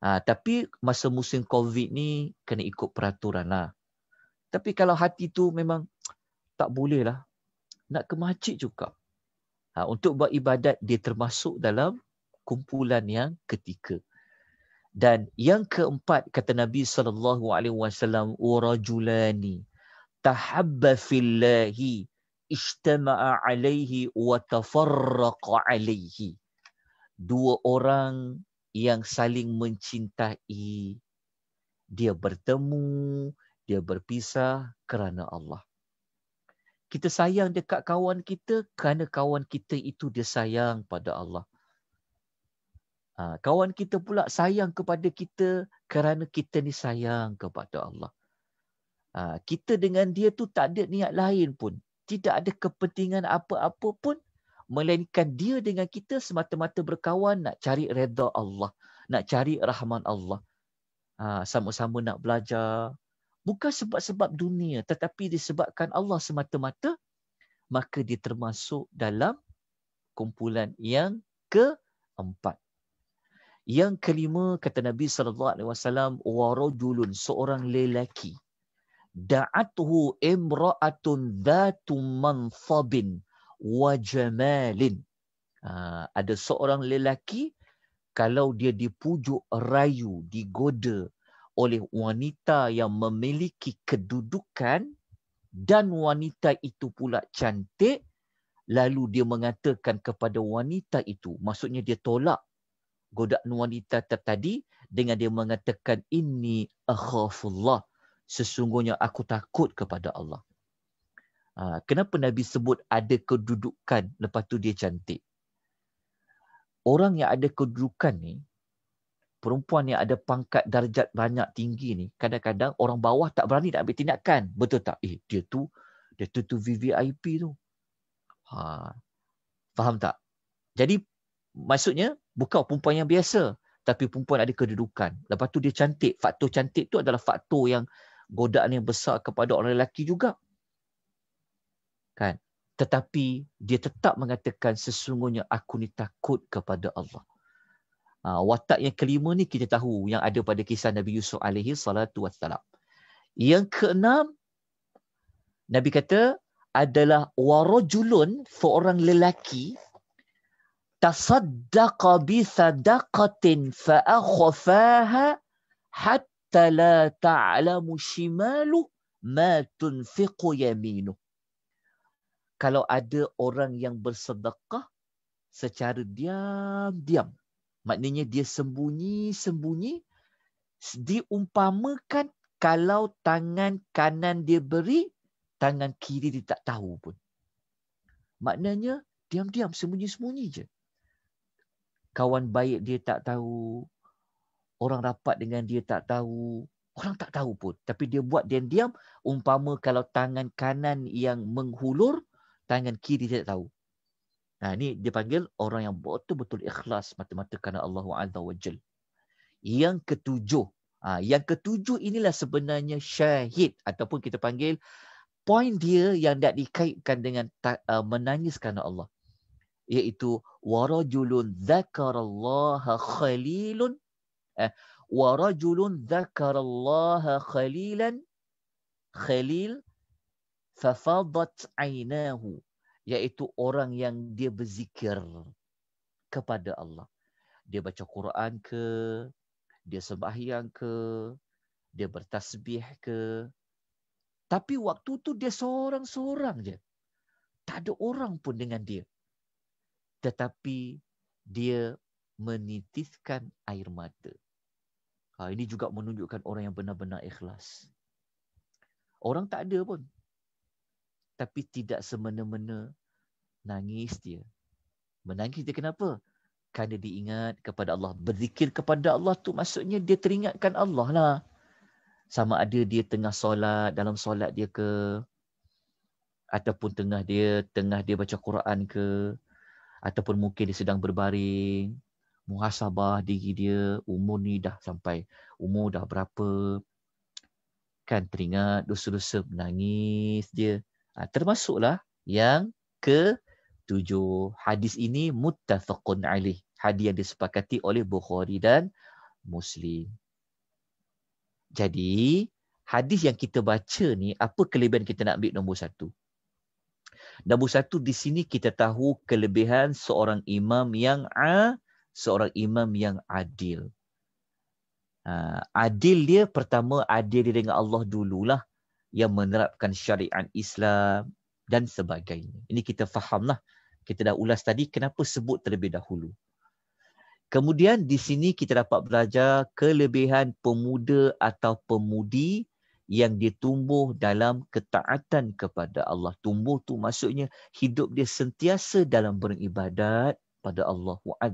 Ha, tapi masa musim COVID ni, kena ikut peraturan lah. Tapi kalau hati tu memang tak boleh lah. Nak ke masjid juga. Ha, untuk buat ibadat, dia termasuk dalam kumpulan yang ketika dan yang keempat kata Nabi sallallahu alaihi wasallam urajulani tahabba fillahi ijtama'a alaihi wa tafarraqa alaihi dua orang yang saling mencintai dia bertemu dia berpisah kerana Allah kita sayang dekat kawan kita kerana kawan kita itu dia sayang pada Allah Ha, kawan kita pula sayang kepada kita kerana kita ni sayang kepada Allah. Ha, kita dengan dia tu tak ada niat lain pun. Tidak ada kepentingan apa-apa pun. Melainkan dia dengan kita semata-mata berkawan nak cari reda Allah. Nak cari rahman Allah. Ha, sama-sama nak belajar. Bukan sebab-sebab dunia tetapi disebabkan Allah semata-mata. Maka dia termasuk dalam kumpulan yang keempat. Yang kelima kata Nabi sallallahu alaihi wasallam wa rajulun seorang lelaki da'athu imra'atun dhatu manfabin wa jamalin. Ha, ada seorang lelaki kalau dia dipujuk rayu digoda oleh wanita yang memiliki kedudukan dan wanita itu pula cantik lalu dia mengatakan kepada wanita itu maksudnya dia tolak godaan wanita tertadi dengan dia mengatakan ini akhafullah sesungguhnya aku takut kepada Allah. Ha, kenapa Nabi sebut ada kedudukan lepas tu dia cantik? Orang yang ada kedudukan ni perempuan yang ada pangkat darjat banyak tinggi ni kadang-kadang orang bawah tak berani nak ambil tindakan. Betul tak? Eh dia tu dia tu tu VVIP tu. Ha. Faham tak? Jadi maksudnya bukan perempuan yang biasa tapi perempuan ada kedudukan lepas tu dia cantik faktor cantik tu adalah faktor yang godaan yang besar kepada orang lelaki juga kan tetapi dia tetap mengatakan sesungguhnya aku ni takut kepada Allah ha, watak yang kelima ni kita tahu yang ada pada kisah Nabi Yusuf alaihi salatu wassalam yang keenam Nabi kata adalah warajulun seorang lelaki تصدق بصدقة فأخفاها حتى لا تعلم الشمال ما تنفق يمينه Kalau ada orang yang bersedekah secara diam-diam, maknanya dia sembunyi-sembunyi, diumpamakan kalau tangan kanan dia beri, tangan kiri dia tak tahu pun. Maknanya diam-diam, sembunyi-sembunyi je kawan baik dia tak tahu orang rapat dengan dia tak tahu orang tak tahu pun tapi dia buat diam diam umpama kalau tangan kanan yang menghulur tangan kiri dia tak tahu nah ni dia panggil orang yang betul-betul ikhlas mata-mata kerana Allah Azza wa Jal yang ketujuh ha, yang ketujuh inilah sebenarnya syahid ataupun kita panggil poin dia yang tak dikaitkan dengan ah, menangis kerana Allah iaitu warajulun zakarallaha khalilun eh warajulun zakarallaha khalilan khalil fafadat ainahu Yaitu orang yang dia berzikir kepada Allah dia baca Quran ke dia sembahyang ke dia bertasbih ke tapi waktu tu dia seorang-seorang je tak ada orang pun dengan dia tetapi dia menitiskan air mata. Ha, ini juga menunjukkan orang yang benar-benar ikhlas. Orang tak ada pun. Tapi tidak semena-mena nangis dia. Menangis dia kenapa? Kerana diingat kepada Allah. Berzikir kepada Allah tu maksudnya dia teringatkan Allah lah. Sama ada dia tengah solat, dalam solat dia ke. Ataupun tengah dia, tengah dia baca Quran ke ataupun mungkin dia sedang berbaring muhasabah diri dia umur ni dah sampai umur dah berapa kan teringat dosa-dosa menangis dia ha, termasuklah yang ke tujuh hadis ini muttafaqun alih hadis yang disepakati oleh Bukhari dan Muslim jadi hadis yang kita baca ni apa kelebihan kita nak ambil nombor satu Nombor satu, di sini kita tahu kelebihan seorang imam yang a, seorang imam yang adil. Ha, adil dia pertama adil dia dengan Allah dululah yang menerapkan syariat Islam dan sebagainya. Ini kita fahamlah. Kita dah ulas tadi kenapa sebut terlebih dahulu. Kemudian di sini kita dapat belajar kelebihan pemuda atau pemudi yang ditumbuh dalam ketaatan kepada Allah. Tumbuh tu maksudnya hidup dia sentiasa dalam beribadat pada Allah wa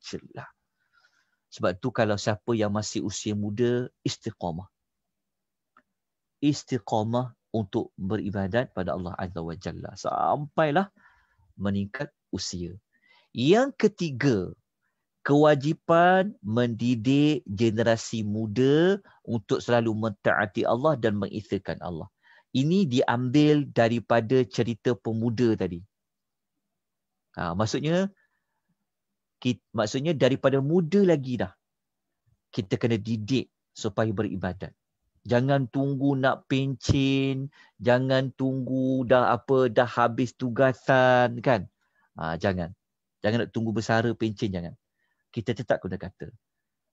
Jalla. Sebab tu kalau siapa yang masih usia muda, istiqamah. Istiqamah untuk beribadat pada Allah Azza Sampailah meningkat usia. Yang ketiga, kewajipan mendidik generasi muda untuk selalu mentaati Allah dan mengisahkan Allah. Ini diambil daripada cerita pemuda tadi. Ha, maksudnya, kita, maksudnya daripada muda lagi dah, kita kena didik supaya beribadat. Jangan tunggu nak pencin, jangan tunggu dah apa dah habis tugasan kan. Ha, jangan. Jangan nak tunggu bersara pencin jangan kita tetap kena kata.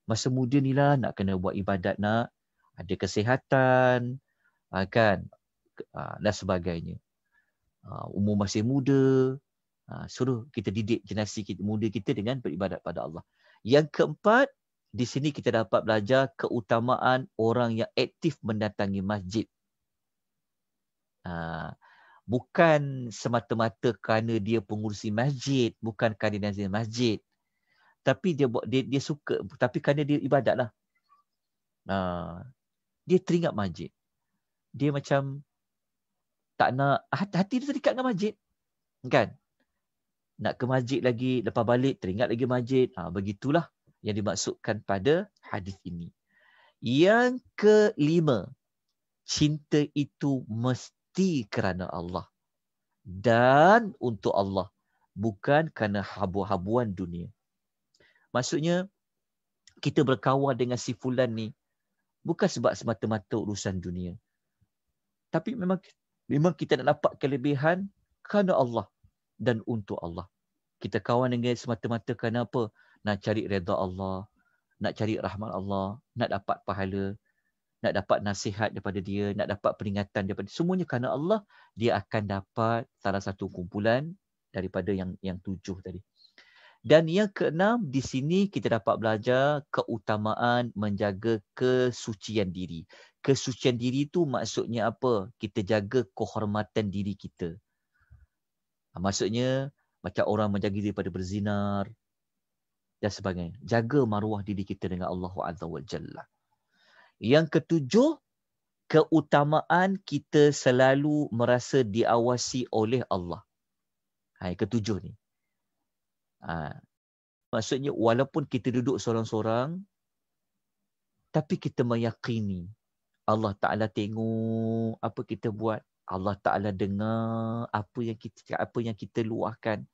Masa muda ni lah nak kena buat ibadat nak. Ada kesihatan. Ha, kan? Ha, dan sebagainya. Ha, umur masih muda. Suruh kita didik generasi kita, muda kita dengan beribadat pada Allah. Yang keempat, di sini kita dapat belajar keutamaan orang yang aktif mendatangi masjid. Bukan semata-mata kerana dia pengurusi masjid. Bukan kerana dia masjid tapi dia buat dia, dia suka tapi kerana dia ibadatlah. Ah dia teringat masjid. Dia macam tak nak hati dia terikat dengan masjid. Kan? Nak ke masjid lagi, lepas balik teringat lagi masjid. Ah begitulah yang dimaksudkan pada hadis ini. Yang kelima, cinta itu mesti kerana Allah dan untuk Allah bukan kerana habu-habuan dunia. Maksudnya kita berkawan dengan si fulan ni bukan sebab semata-mata urusan dunia. Tapi memang memang kita nak dapat kelebihan kerana Allah dan untuk Allah. Kita kawan dengan semata-mata kerana apa? Nak cari redha Allah, nak cari rahmat Allah, nak dapat pahala, nak dapat nasihat daripada dia, nak dapat peringatan daripada semuanya kerana Allah, dia akan dapat salah satu kumpulan daripada yang yang tujuh tadi. Dan yang keenam, di sini kita dapat belajar keutamaan menjaga kesucian diri. Kesucian diri itu maksudnya apa? Kita jaga kehormatan diri kita. Ah, maksudnya, macam orang menjaga diri daripada berzinar dan sebagainya. Jaga maruah diri kita dengan Allah SWT. Yang ketujuh, keutamaan kita selalu merasa diawasi oleh Allah. Hai ketujuh ni. Ha. Maksudnya walaupun kita duduk seorang-seorang tapi kita meyakini Allah Taala tengok apa kita buat, Allah Taala dengar apa yang kita apa yang kita luahkan.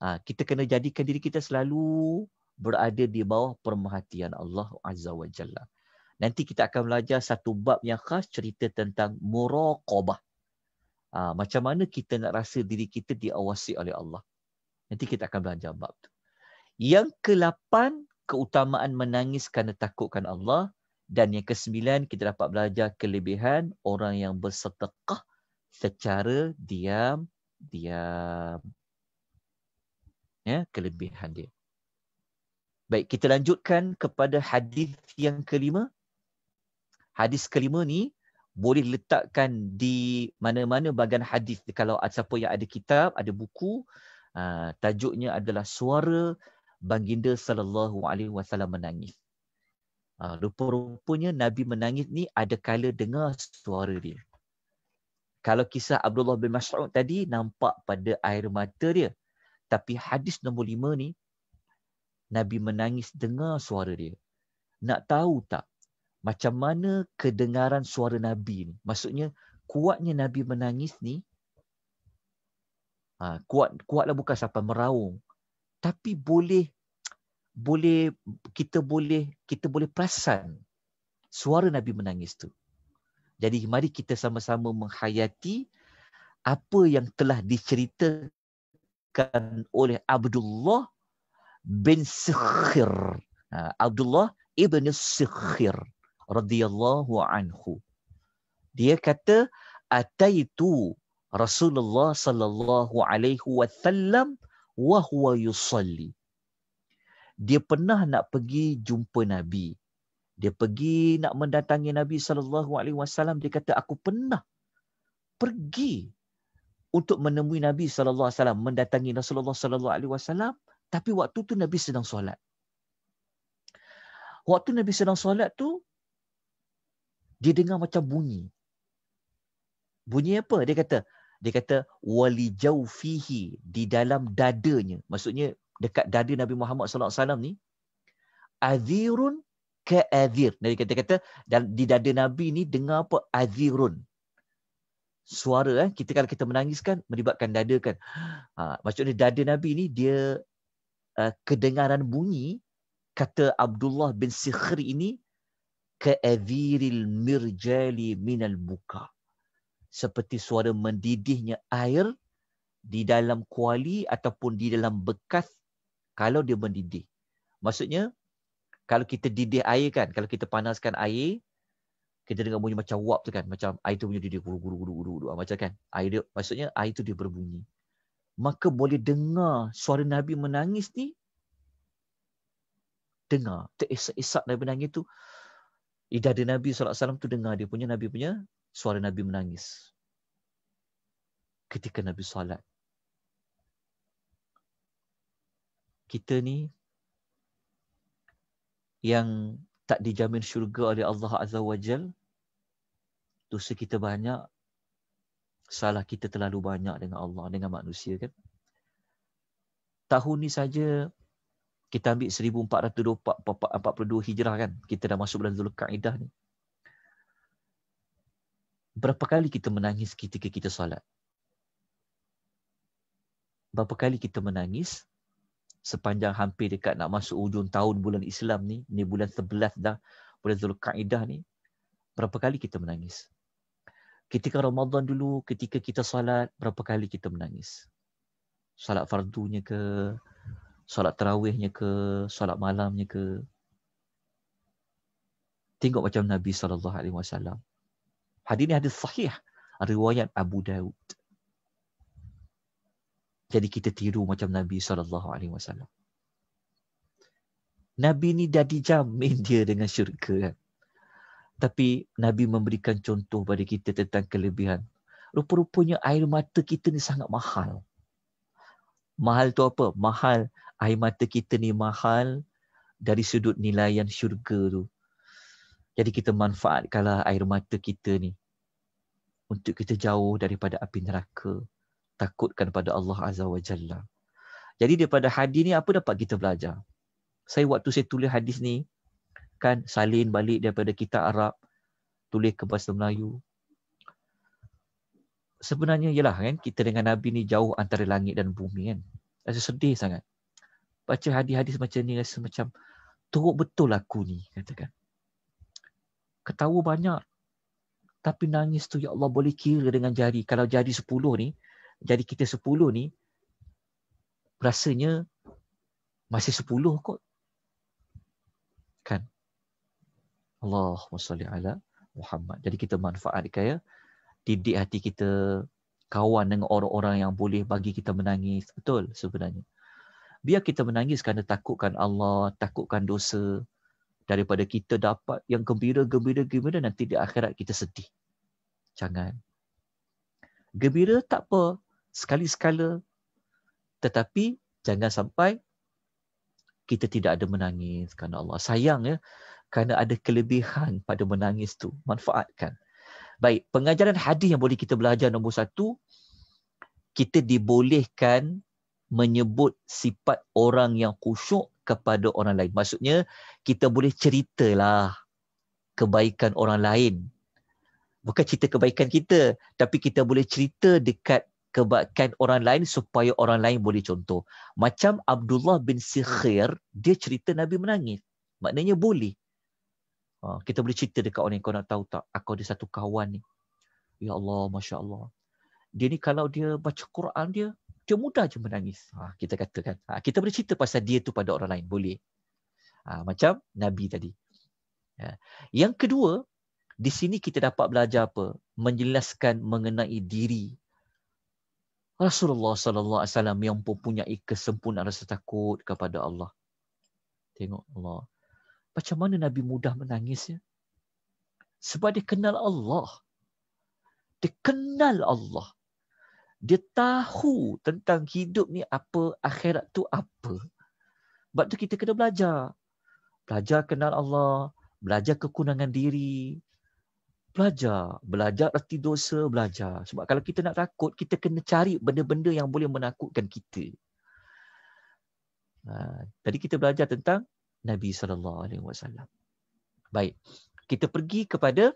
Ha. kita kena jadikan diri kita selalu berada di bawah pemerhatian Allah Azza wa Jalla. Nanti kita akan belajar satu bab yang khas cerita tentang muraqabah. Ha, macam mana kita nak rasa diri kita diawasi oleh Allah. Nanti kita akan belajar bab tu. Yang ke-8, keutamaan menangis kerana takutkan Allah. Dan yang ke-9, kita dapat belajar kelebihan orang yang bersetekah secara diam-diam. Ya, kelebihan dia. Baik, kita lanjutkan kepada hadis yang kelima. Hadis kelima ni boleh letakkan di mana-mana bagian hadis. Kalau siapa yang ada kitab, ada buku, Ah, tajuknya adalah suara baginda sallallahu alaihi wasallam menangis. Uh, rupa-rupanya Nabi menangis ni ada kala dengar suara dia. Kalau kisah Abdullah bin Mas'ud tadi nampak pada air mata dia. Tapi hadis nombor lima ni Nabi menangis dengar suara dia. Nak tahu tak macam mana kedengaran suara Nabi ni? Maksudnya kuatnya Nabi menangis ni Ha, kuat kuatlah bukan sampai meraung. Tapi boleh boleh kita boleh kita boleh perasan suara Nabi menangis tu. Jadi mari kita sama-sama menghayati apa yang telah diceritakan oleh Abdullah bin Sikhir. Ha, Abdullah ibn Sikhir radhiyallahu anhu. Dia kata ataitu Rasulullah sallallahu alaihi wasallam wa huwa yusalli. Dia pernah nak pergi jumpa Nabi. Dia pergi nak mendatangi Nabi sallallahu alaihi wasallam dia kata aku pernah pergi untuk menemui Nabi sallallahu alaihi wasallam mendatangi Rasulullah sallallahu alaihi wasallam tapi waktu tu Nabi sedang solat. Waktu Nabi sedang solat tu dia dengar macam bunyi. Bunyi apa? Dia kata, dia kata wali jaufihi di dalam dadanya maksudnya dekat dada Nabi Muhammad sallallahu alaihi wasallam ni azirun ka azir Nabi kata kata dan di dada Nabi ni dengar apa azirun suara eh kita kalau kita menangis kan melibatkan dada kan ha, maksudnya dada Nabi ni dia uh, kedengaran bunyi kata Abdullah bin Sikhri ini ka aziril mirjali minal buka seperti suara mendidihnya air di dalam kuali ataupun di dalam bekas kalau dia mendidih. Maksudnya kalau kita didih air kan, kalau kita panaskan air, kita dengar bunyi macam wap tu kan, macam air tu bunyi didih guru guru guru guru macam kan. Air dia maksudnya air tu dia berbunyi. Maka boleh dengar suara Nabi menangis ni. Dengar, teresak-esak Nabi menangis tu. Ida Nabi sallallahu alaihi wasallam tu dengar dia punya Nabi punya suara Nabi menangis ketika Nabi solat. Kita ni yang tak dijamin syurga oleh Allah Azza wa Jal, dosa kita banyak, salah kita terlalu banyak dengan Allah, dengan manusia kan. Tahun ni saja kita ambil 1442 hijrah kan, kita dah masuk bulan Zulqa'idah ni. Berapa kali kita menangis ketika kita solat? Berapa kali kita menangis sepanjang hampir dekat nak masuk ujung tahun bulan Islam ni, ni bulan 11 dah, bulan Zul kaedah ni, berapa kali kita menangis? Ketika Ramadan dulu, ketika kita solat, berapa kali kita menangis? Solat fardunya ke? Solat terawihnya ke? Solat malamnya ke? Tengok macam Nabi SAW. Hadis ini hadis sahih riwayat Abu Daud. Jadi kita tiru macam Nabi saw. Nabi ni dah dijamin dia dengan syurga kan. Tapi Nabi memberikan contoh pada kita tentang kelebihan. Rupa-rupanya air mata kita ni sangat mahal. Mahal tu apa? Mahal air mata kita ni mahal dari sudut nilaian syurga tu. Jadi kita manfaatkanlah air mata kita ni untuk kita jauh daripada api neraka takutkan pada Allah azza wa jalla jadi daripada hadis ni apa dapat kita belajar saya waktu saya tulis hadis ni kan salin balik daripada kita Arab tulis ke bahasa Melayu sebenarnya ialah kan kita dengan nabi ni jauh antara langit dan bumi kan rasa sedih sangat baca hadis-hadis macam ni rasa macam teruk betul aku ni katakan ketawa banyak tapi nangis tu ya Allah boleh kira dengan jari. Kalau jari sepuluh ni, jari kita sepuluh ni, rasanya masih sepuluh kot. Kan? Allah, salli ala Muhammad. Jadi kita manfaatkan ya. Didik hati kita, kawan dengan orang-orang yang boleh bagi kita menangis. Betul sebenarnya. Biar kita menangis kerana takutkan Allah, takutkan dosa daripada kita dapat yang gembira, gembira, gembira nanti di akhirat kita sedih. Jangan. Gembira tak apa. Sekali-sekala. Tetapi jangan sampai kita tidak ada menangis kerana Allah. Sayang ya. Kerana ada kelebihan pada menangis tu. Manfaatkan. Baik. Pengajaran hadis yang boleh kita belajar nombor satu. Kita dibolehkan menyebut sifat orang yang khusyuk kepada orang lain. Maksudnya kita boleh ceritalah kebaikan orang lain. Bukan cerita kebaikan kita, tapi kita boleh cerita dekat kebaikan orang lain supaya orang lain boleh contoh. Macam Abdullah bin Sikhir, dia cerita Nabi menangis. Maknanya boleh. Ha, kita boleh cerita dekat orang yang kau nak tahu tak, aku ada satu kawan ni. Ya Allah, Masya Allah. Dia ni kalau dia baca Quran dia, dia mudah je menangis. Ha, kita katakan. Ha, kita boleh cerita pasal dia tu pada orang lain. Boleh. Ha, macam Nabi tadi. Ya. Yang kedua, di sini kita dapat belajar apa? Menjelaskan mengenai diri Rasulullah sallallahu alaihi wasallam yang mempunyai kesempurnaan rasa takut kepada Allah. Tengok Allah. Macam mana Nabi mudah menangis ya? Sebab dia kenal Allah. Dia kenal Allah dia tahu tentang hidup ni apa, akhirat tu apa. Sebab tu kita kena belajar. Belajar kenal Allah, belajar kekunangan diri, belajar, belajar arti dosa, belajar. Sebab kalau kita nak takut, kita kena cari benda-benda yang boleh menakutkan kita. Ha, tadi kita belajar tentang Nabi sallallahu alaihi wasallam. Baik. Kita pergi kepada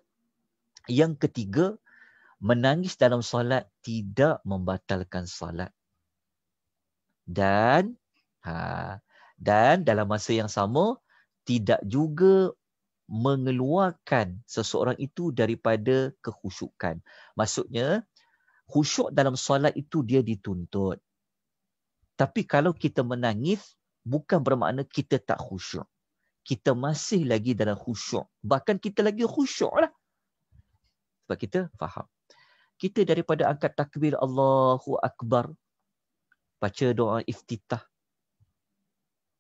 yang ketiga menangis dalam solat tidak membatalkan solat. Dan ha, dan dalam masa yang sama tidak juga mengeluarkan seseorang itu daripada kekhusyukan. Maksudnya khusyuk dalam solat itu dia dituntut. Tapi kalau kita menangis bukan bermakna kita tak khusyuk. Kita masih lagi dalam khusyuk. Bahkan kita lagi khusyuk lah. Sebab kita faham kita daripada angkat takbir Allahu Akbar, baca doa iftitah,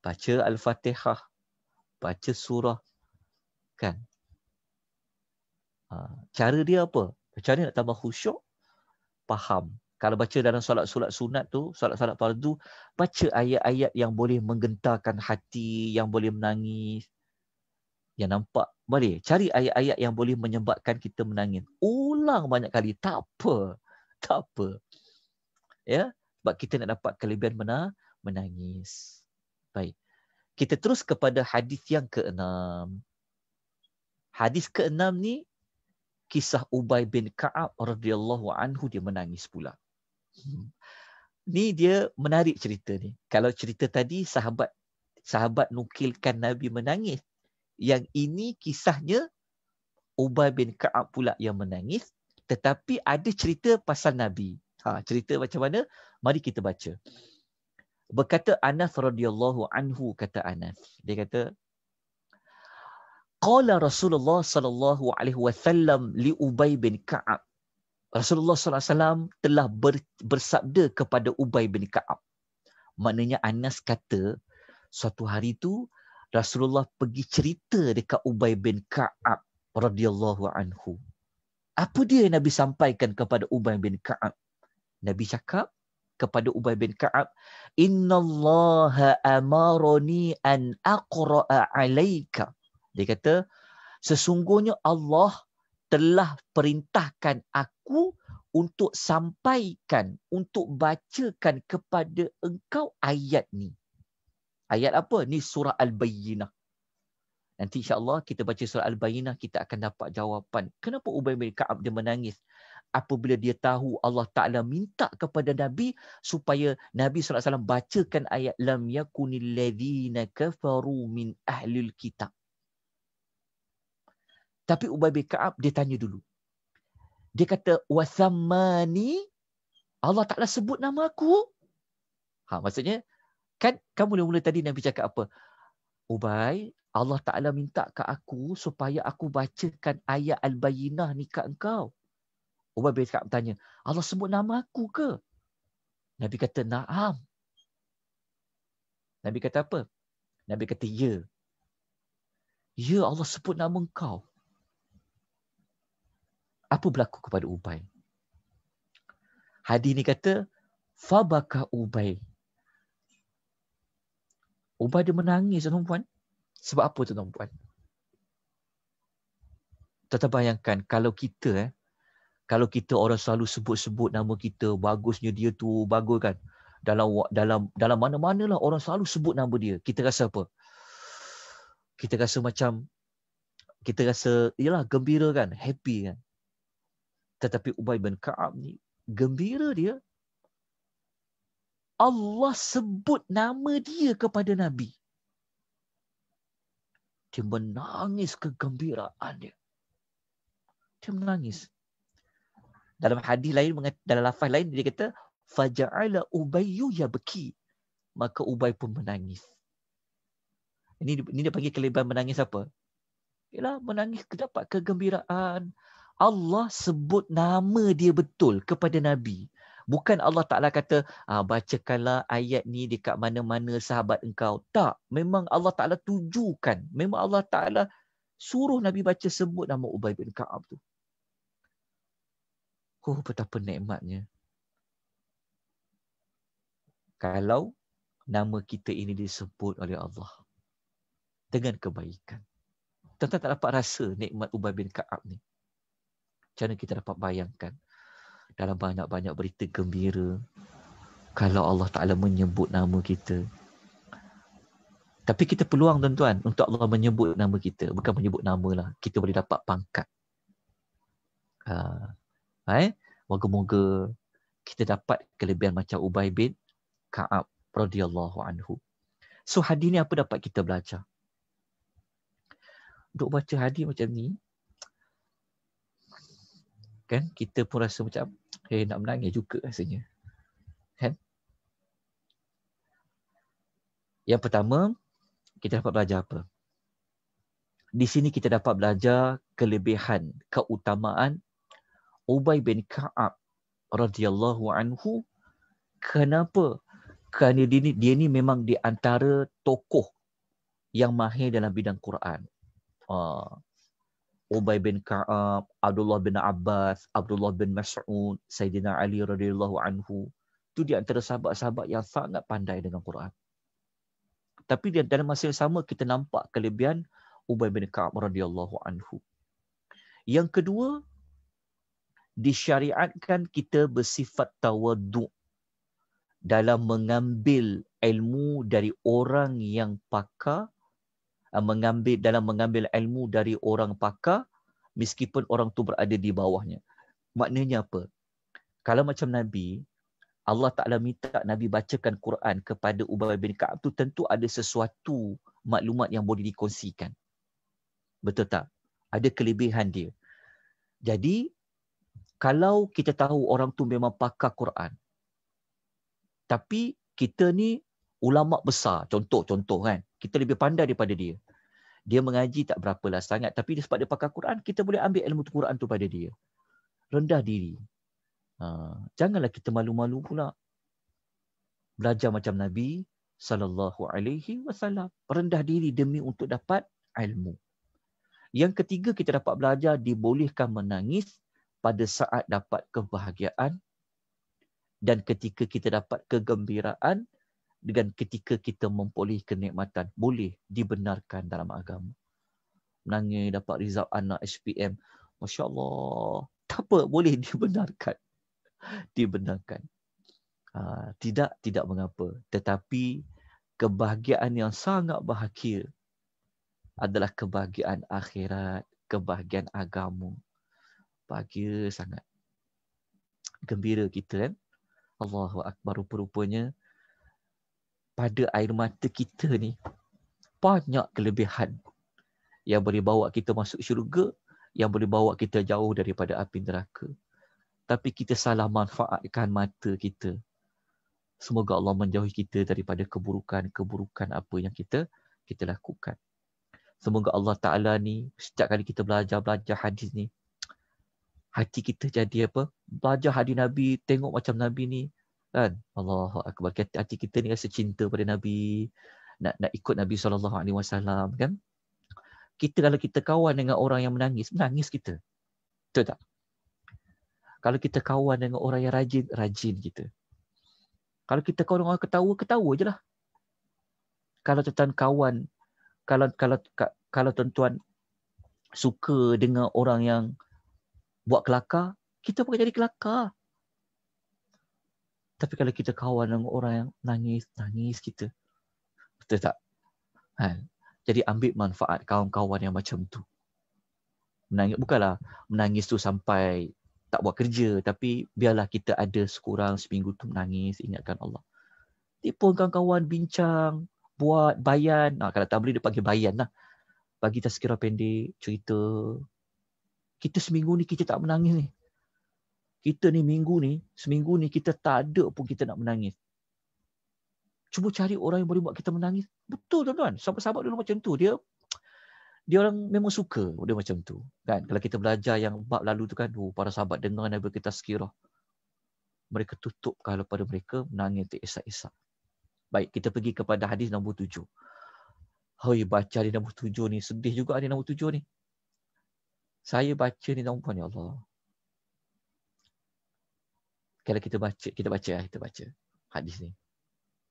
baca Al-Fatihah, baca surah, kan? Ha, cara dia apa? Cara dia nak tambah khusyuk, faham. Kalau baca dalam solat-solat sunat tu, solat-solat fardu, baca ayat-ayat yang boleh menggentarkan hati, yang boleh menangis, yang nampak boleh cari ayat-ayat yang boleh menyebabkan kita menangis ulang banyak kali tak apa tak apa ya sebab kita nak dapat kelebihan mana menangis baik kita terus kepada hadis yang keenam hadis keenam ni kisah Ubay bin Kaab radhiyallahu anhu dia menangis pula hmm. ni dia menarik cerita ni kalau cerita tadi sahabat sahabat nukilkan nabi menangis yang ini kisahnya Ubay bin Ka'ab pula yang menangis tetapi ada cerita pasal Nabi. Ha, cerita macam mana? Mari kita baca. Berkata Anas radhiyallahu anhu kata Anas. Dia kata Qala Rasulullah sallallahu alaihi wasallam li Ubay bin Ka'ab. Rasulullah sallallahu alaihi wasallam telah ber, bersabda kepada Ubay bin Ka'ab. Maknanya Anas kata suatu hari tu." Rasulullah pergi cerita dekat Ubay bin Ka'ab radhiyallahu anhu. Apa dia yang Nabi sampaikan kepada Ubay bin Ka'ab? Nabi cakap kepada Ubay bin Ka'ab, "Inna Allah amaroni an aqra'a 'alaika." Dia kata, "Sesungguhnya Allah telah perintahkan aku untuk sampaikan, untuk bacakan kepada engkau ayat ni." Ayat apa? Ni surah Al-Bayyinah. Nanti insya-Allah kita baca surah Al-Bayyinah kita akan dapat jawapan. Kenapa Ubay bin Ka'ab dia menangis apabila dia tahu Allah Taala minta kepada Nabi supaya Nabi sallallahu alaihi wasallam bacakan ayat lam yakunil ladzina kafaru min ahlil kitab. Tapi Ubay bin Ka'ab dia tanya dulu. Dia kata wasamani Allah Taala sebut nama aku. Ha maksudnya kan kamu mula-mula tadi Nabi cakap apa? Ubay, Allah Ta'ala minta ke aku supaya aku bacakan ayat Al-Bayinah ni ke engkau. Ubay bin Ka'ab tanya, Allah sebut nama aku ke? Nabi kata, Naam. Nabi kata apa? Nabi kata, Ya. Ya, Allah sebut nama engkau. Apa berlaku kepada Ubay? Hadi ni kata, Fabaka Ubay. Ubadah menangis tuan-tuan. Sebab apa tuan-tuan? Tuan-tuan bayangkan kalau kita eh, kalau kita orang selalu sebut-sebut nama kita, bagusnya dia tu, bagus kan? Dalam dalam dalam mana-mana lah orang selalu sebut nama dia. Kita rasa apa? Kita rasa macam, kita rasa, yalah gembira kan? Happy kan? Tetapi Ubay bin Ka'ab ni, gembira dia Allah sebut nama dia kepada Nabi. Dia menangis kegembiraan dia. Dia menangis. Dalam hadis lain, dalam lafaz lain dia kata, Faja'ala Ubayu ya beki. Maka ubay pun menangis. Ini, ini dia panggil kelebihan menangis apa? Ialah menangis dapat kegembiraan. Allah sebut nama dia betul kepada Nabi. Bukan Allah Ta'ala kata, ah, bacakanlah ayat ni dekat mana-mana sahabat engkau. Tak. Memang Allah Ta'ala tujukan. Memang Allah Ta'ala suruh Nabi baca sebut nama Ubay bin Ka'ab tu. Oh, betapa nikmatnya. Kalau nama kita ini disebut oleh Allah dengan kebaikan. Tentang tak dapat rasa nikmat Ubay bin Ka'ab ni. Macam kita dapat bayangkan dalam banyak-banyak berita gembira kalau Allah Taala menyebut nama kita. Tapi kita peluang tuan-tuan untuk Allah menyebut nama kita, bukan menyebut lah, Kita boleh dapat pangkat. Ah. Uh, eh, moga kita dapat kelebihan macam Ubay bin Ka'ab radhiyallahu anhu. So hadis ni apa dapat kita belajar? Untuk baca hadis macam ni kan kita pun rasa macam Eh nak menangis juga rasanya. Kan? Yang pertama, kita dapat belajar apa? Di sini kita dapat belajar kelebihan, keutamaan Ubay bin Ka'ab radhiyallahu anhu. Kenapa? Kerana dia ni, dia ni memang di antara tokoh yang mahir dalam bidang Quran. Uh, Ubay bin Ka'ab, Abdullah bin Abbas, Abdullah bin Mas'ud, Sayyidina Ali radhiyallahu anhu. Itu di antara sahabat-sahabat yang sangat pandai dengan Quran. Tapi di dalam masa yang sama kita nampak kelebihan Ubay bin Ka'ab radhiyallahu anhu. Yang kedua, disyariatkan kita bersifat tawaduk dalam mengambil ilmu dari orang yang pakar Uh, mengambil dalam mengambil ilmu dari orang pakar meskipun orang tu berada di bawahnya. Maknanya apa? Kalau macam Nabi, Allah Ta'ala minta Nabi bacakan Quran kepada Ubay bin Ka'ab tu tentu ada sesuatu maklumat yang boleh dikongsikan. Betul tak? Ada kelebihan dia. Jadi, kalau kita tahu orang tu memang pakar Quran, tapi kita ni ulama besar, contoh-contoh kan, kita lebih pandai daripada dia dia mengaji tak berapa lah sangat tapi sebab dia pakai Quran kita boleh ambil ilmu Quran tu pada dia rendah diri ha. janganlah kita malu-malu pula belajar macam Nabi sallallahu alaihi wasallam rendah diri demi untuk dapat ilmu yang ketiga kita dapat belajar dibolehkan menangis pada saat dapat kebahagiaan dan ketika kita dapat kegembiraan dengan ketika kita memperoleh kenikmatan boleh dibenarkan dalam agama. Menangis dapat result anak SPM. Masya Allah. Tak apa boleh dibenarkan. dibenarkan. Ha, tidak, tidak mengapa. Tetapi kebahagiaan yang sangat bahagia adalah kebahagiaan akhirat, kebahagiaan agama. Bahagia sangat. Gembira kita kan. Allahu Akbar Rupa- rupa- pada air mata kita ni banyak kelebihan yang boleh bawa kita masuk syurga yang boleh bawa kita jauh daripada api neraka tapi kita salah manfaatkan mata kita semoga Allah menjauhi kita daripada keburukan-keburukan apa yang kita kita lakukan semoga Allah taala ni setiap kali kita belajar-belajar hadis ni hati kita jadi apa belajar hadis nabi tengok macam nabi ni kan Allahu akbar hati kita ni rasa cinta pada nabi nak nak ikut nabi sallallahu alaihi wasallam kan kita kalau kita kawan dengan orang yang menangis menangis kita betul tak kalau kita kawan dengan orang yang rajin rajin kita kalau kita kawan dengan orang ketawa ketawa je lah. kalau tuan kawan kalau kalau kalau tuan-tuan suka dengan orang yang buat kelakar kita pun jadi kelakar tapi kalau kita kawan dengan orang yang nangis, nangis kita. Betul tak? Ha. Jadi ambil manfaat kawan-kawan yang macam tu. Menangis, bukanlah menangis tu sampai tak buat kerja. Tapi biarlah kita ada sekurang seminggu tu menangis. Ingatkan Allah. pun kawan-kawan bincang. Buat bayan. Ha, kalau tak boleh dia panggil bayan lah. Bagi tazkirah pendek. Cerita. Kita seminggu ni kita tak menangis ni kita ni minggu ni, seminggu ni kita tak ada pun kita nak menangis. Cuba cari orang yang boleh buat kita menangis. Betul tuan-tuan. Sahabat-sahabat dulu macam tu. Dia dia orang memang suka dia macam tu. Kan? Kalau kita belajar yang bab lalu tu kan, oh, para sahabat dengar Nabi kita sekirah. Mereka tutup kalau pada mereka menangis tak esak-esak. Baik, kita pergi kepada hadis nombor tujuh. Hoi, baca di nombor tujuh ni. Sedih juga di nombor tujuh ni. Saya baca ni nombor ni ya Allah kalau kita baca kita baca lah, kita baca hadis ni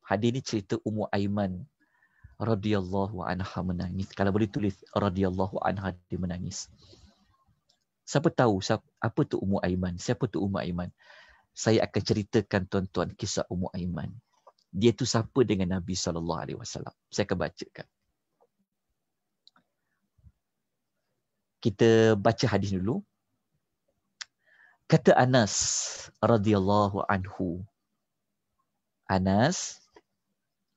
hadis ni cerita Ummu Aiman radhiyallahu anha menangis kalau boleh tulis radhiyallahu anha dia menangis siapa tahu siapa, apa tu Ummu Aiman siapa tu Ummu Aiman saya akan ceritakan tuan-tuan kisah Ummu Aiman dia tu siapa dengan Nabi sallallahu alaihi wasallam saya akan bacakan kita baca hadis dulu Kata Anas radhiyallahu anhu. Anas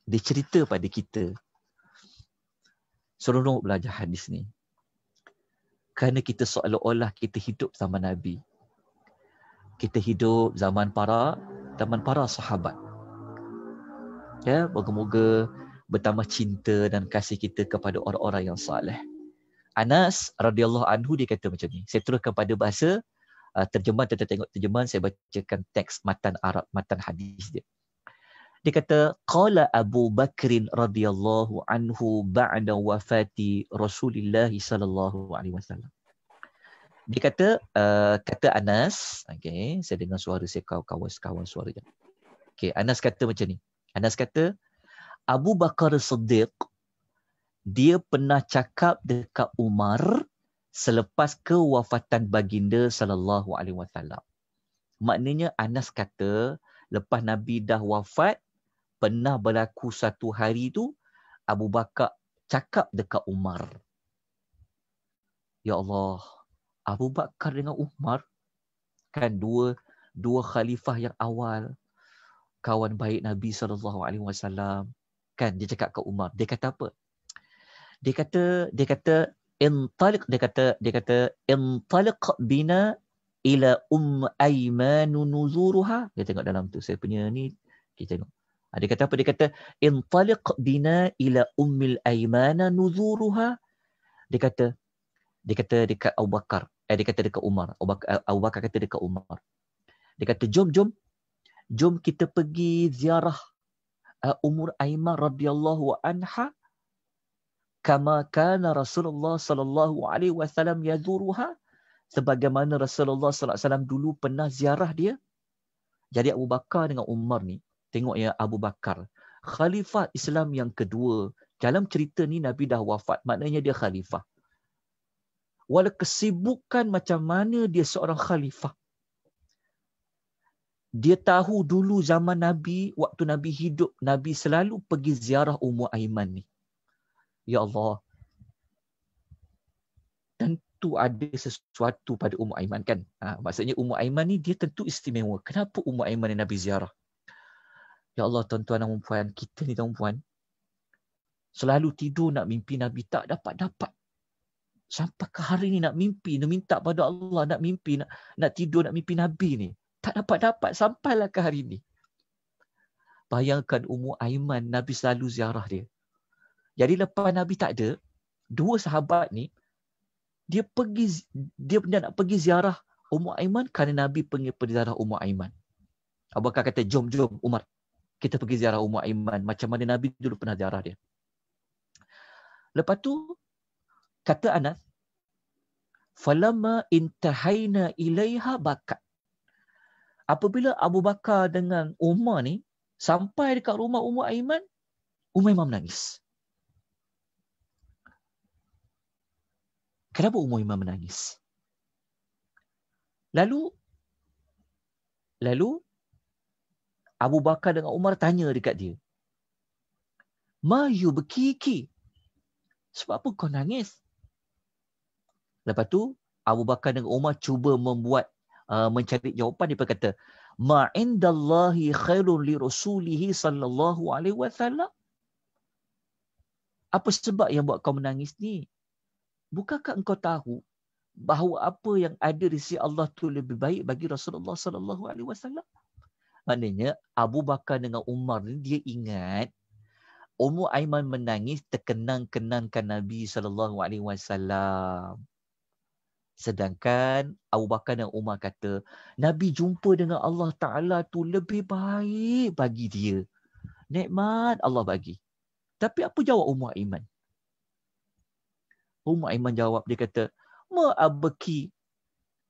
dia cerita pada kita. Seronok belajar hadis ni. Kerana kita seolah-olah kita hidup zaman Nabi. Kita hidup zaman para zaman para sahabat. Ya, moga-moga bertambah cinta dan kasih kita kepada orang-orang yang saleh. Anas radhiyallahu anhu dia kata macam ni. Saya teruskan pada bahasa uh, terjemahan tuan tengok terjemahan saya bacakan teks matan Arab matan hadis dia dia kata qala Abu Bakrin radhiyallahu anhu ba'da wafati Rasulillah sallallahu alaihi wasallam dia kata uh, kata Anas okey saya dengar suara saya kawan-kawan kawan suara dia okey Anas kata macam ni Anas kata Abu Bakar Siddiq dia pernah cakap dekat Umar selepas kewafatan baginda sallallahu alaihi wasallam. Maknanya Anas kata lepas Nabi dah wafat pernah berlaku satu hari tu Abu Bakar cakap dekat Umar. Ya Allah, Abu Bakar dengan Umar kan dua dua khalifah yang awal kawan baik Nabi sallallahu alaihi wasallam kan dia cakap ke Umar dia kata apa dia kata dia kata intalik dia kata dia kata intalik bina ila um aymanu nuzuruha dia tengok dalam tu saya punya ni kita tengok ah, dia kata apa dia kata intalik bina ila ummil aymana nuzuruha dia kata dia kata dekat Abu Bakar eh dia kata dekat Umar Abu Bakar, eh, Abu Bakar kata dekat Umar dia kata jom jom jom kita pergi ziarah uh, umur Aiman radhiyallahu anha uh, kama kana Rasulullah sallallahu alaihi wasallam yazuruha sebagaimana Rasulullah sallallahu alaihi wasallam dulu pernah ziarah dia. Jadi Abu Bakar dengan Umar ni, tengok ya Abu Bakar, khalifah Islam yang kedua. Dalam cerita ni Nabi dah wafat, maknanya dia khalifah. Walau kesibukan macam mana dia seorang khalifah. Dia tahu dulu zaman Nabi, waktu Nabi hidup, Nabi selalu pergi ziarah Ummu Aiman ni. Ya Allah. Tentu ada sesuatu pada Ummu Aiman kan. Ha, maksudnya Ummu Aiman ni dia tentu istimewa. Kenapa Ummu Aiman ni Nabi ziarah? Ya Allah tuan-tuan dan puan kita ni tuan-puan. Selalu tidur nak mimpi Nabi tak dapat-dapat. Sampai ke hari ni nak mimpi, nak minta pada Allah, nak mimpi, nak, nak tidur, nak mimpi Nabi ni. Tak dapat-dapat, sampailah ke hari ni. Bayangkan umur Aiman, Nabi selalu ziarah dia. Jadi lepas Nabi tak ada, dua sahabat ni dia pergi dia, dia nak pergi ziarah Ummu Aiman kerana Nabi pergi pergi ziarah Ummu Aiman. Abu Bakar kata jom jom Umar kita pergi ziarah Ummu Aiman macam mana Nabi dulu pernah ziarah dia. Lepas tu kata Anas falamma intahaina ilaiha bakat. Apabila Abu Bakar dengan Umar ni sampai dekat rumah Ummu Aiman, Ummu Aiman menangis. Kenapa Ummu Imam menangis? Lalu lalu Abu Bakar dengan Umar tanya dekat dia. Ma bekiki, Sebab apa kau nangis? Lepas tu Abu Bakar dengan Umar cuba membuat uh, mencari jawapan dia berkata, "Ma indallahi khairun li rasulih sallallahu alaihi wasallam." Apa sebab yang buat kau menangis ni? bukankah engkau tahu bahawa apa yang ada di sisi Allah tu lebih baik bagi Rasulullah sallallahu alaihi wasallam? Maknanya Abu Bakar dengan Umar ni dia ingat Ummu Aiman menangis terkenang-kenangkan Nabi sallallahu alaihi wasallam. Sedangkan Abu Bakar dan Umar kata, Nabi jumpa dengan Allah Ta'ala tu lebih baik bagi dia. Nikmat Allah bagi. Tapi apa jawab Umar Iman? Umar Aiman jawab dia kata ma abaki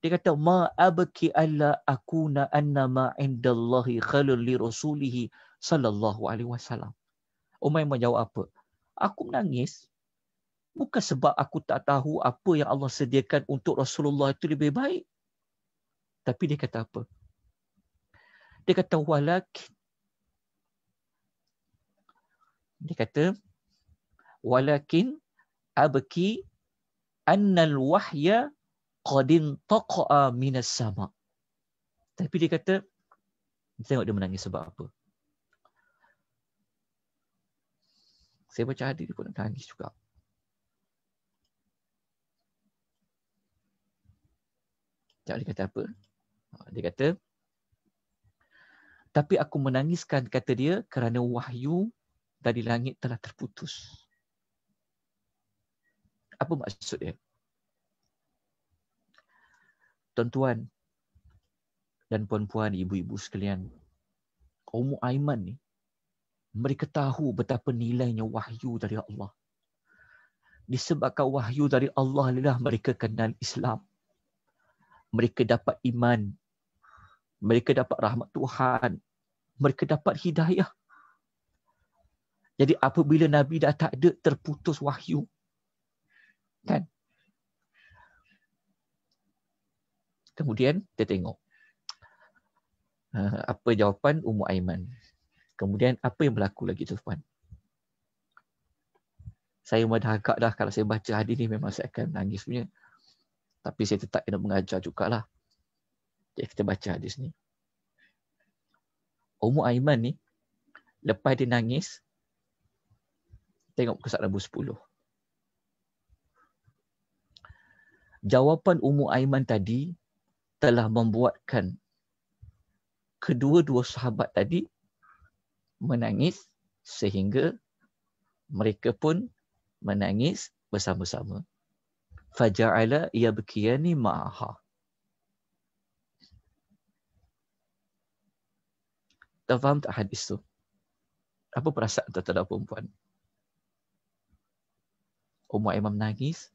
dia kata ma abaki alla akuna anna ma indallahi khalul li rasulihi sallallahu alaihi wasallam Umar Aiman jawab apa aku menangis bukan sebab aku tak tahu apa yang Allah sediakan untuk Rasulullah itu lebih baik tapi dia kata apa dia kata walakin dia kata walakin abki al wahya qadin taqa minas sama. Tapi dia kata, tengok dia menangis sebab apa. Saya baca hadis dia pun menangis juga. Tak dia kata apa? Ha, dia kata, tapi aku menangiskan kata dia kerana wahyu dari langit telah terputus. Apa maksud dia? Tuan-tuan dan puan-puan, ibu-ibu sekalian, kaum Aiman ni, mereka tahu betapa nilainya wahyu dari Allah. Disebabkan wahyu dari Allah lah mereka kenal Islam. Mereka dapat iman. Mereka dapat rahmat Tuhan. Mereka dapat hidayah. Jadi apabila Nabi dah tak ada, terputus wahyu kan kemudian kita tengok ah, apa jawapan Ummu Aiman kemudian apa yang berlaku lagi tu, tuan saya mudah agak dah kalau saya baca hadis ni memang saya akan nangis punya tapi saya tetap kena mengajar jugalah jadi kita baca hadis ni Ummu Aiman ni lepas dia nangis tengok kesat nombor 10 jawapan Ummu Aiman tadi telah membuatkan kedua-dua sahabat tadi menangis sehingga mereka pun menangis bersama-sama. Faja'ala yabkiyani ma'aha. Tak faham tak hadis tu? Apa perasaan tuan-tuan dan puan-puan? Umar Imam nangis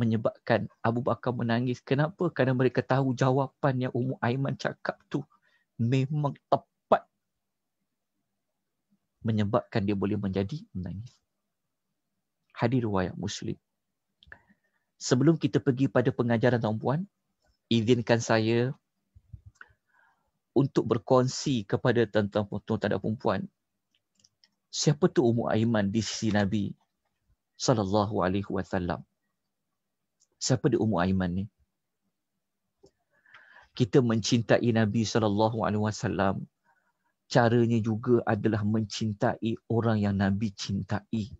menyebabkan Abu Bakar menangis. Kenapa? Kerana mereka tahu jawapan yang Umu Aiman cakap tu memang tepat menyebabkan dia boleh menjadi menangis. Hadir riwayat Muslim. Sebelum kita pergi pada pengajaran tuan puan, izinkan saya untuk berkongsi kepada tentang tuan-tuan dan puan-puan. Siapa tu Umu Aiman di sisi Nabi sallallahu alaihi wasallam? siapa dia Ummu Aiman ni? Kita mencintai Nabi saw. alaihi wasallam caranya juga adalah mencintai orang yang Nabi cintai.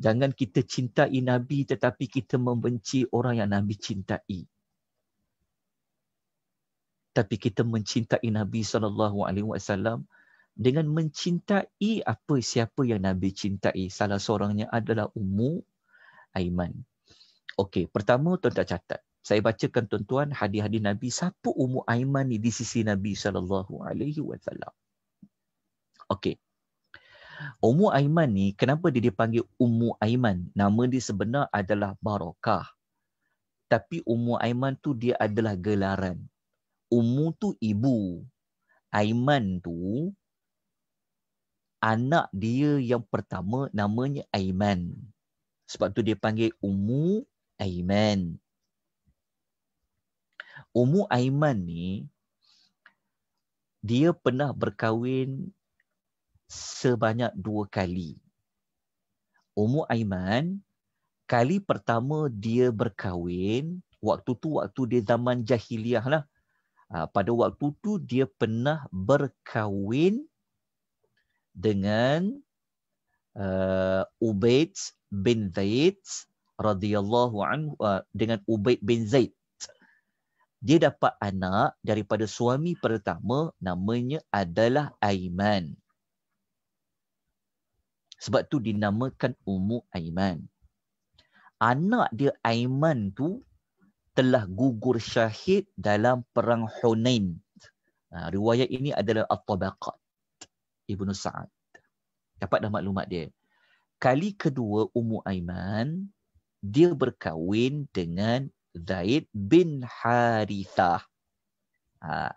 Jangan kita cintai Nabi tetapi kita membenci orang yang Nabi cintai. Tapi kita mencintai Nabi saw dengan mencintai apa siapa yang Nabi cintai. Salah seorangnya adalah Ummu Aiman. Okey, pertama tuan-tuan catat. Saya bacakan tuan-tuan hadis-hadis Nabi siapa Ummu Aiman ni di sisi Nabi sallallahu alaihi wasallam. Okey. Ummu Aiman ni kenapa dia dipanggil Ummu Aiman? Nama dia sebenar adalah Barakah. Tapi Ummu Aiman tu dia adalah gelaran. Ummu tu ibu. Aiman tu anak dia yang pertama namanya Aiman. Sebab tu dia panggil Ummu Aiman. Umu Aiman ni dia pernah berkahwin sebanyak dua kali. Umu Aiman kali pertama dia berkahwin waktu tu waktu dia zaman jahiliah lah. Ha, pada waktu tu dia pernah berkahwin dengan uh, Ubaid bin Zaid radhiyallahu anhu uh, dengan Ubaid bin Zaid. Dia dapat anak daripada suami pertama namanya adalah Aiman. Sebab tu dinamakan Ummu Aiman. Anak dia Aiman tu telah gugur syahid dalam perang Hunain. Ha, riwayat ini adalah At-Tabaqat Ibnu Sa'ad. Dapat dah maklumat dia. Kali kedua Ummu Aiman dia berkahwin dengan Zaid bin Harithah. Ha.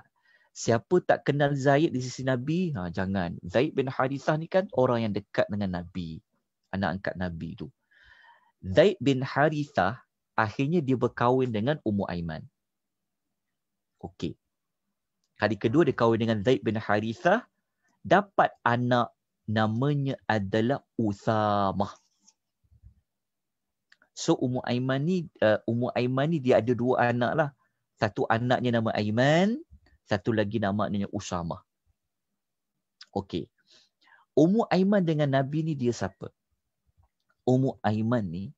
Siapa tak kenal Zaid di sisi Nabi? Ha, jangan. Zaid bin Harithah ni kan orang yang dekat dengan Nabi. Anak angkat Nabi tu. Zaid bin Harithah akhirnya dia berkahwin dengan Ummu Aiman. Okey. Kali kedua dia kahwin dengan Zaid bin Harithah. Dapat anak namanya adalah Uthamah. So Ummu Aiman ni uh, Ummu Aiman ni dia ada dua anak lah. Satu anaknya nama Aiman, satu lagi nama anaknya Usama. Okey. Ummu Aiman dengan Nabi ni dia siapa? Ummu Aiman ni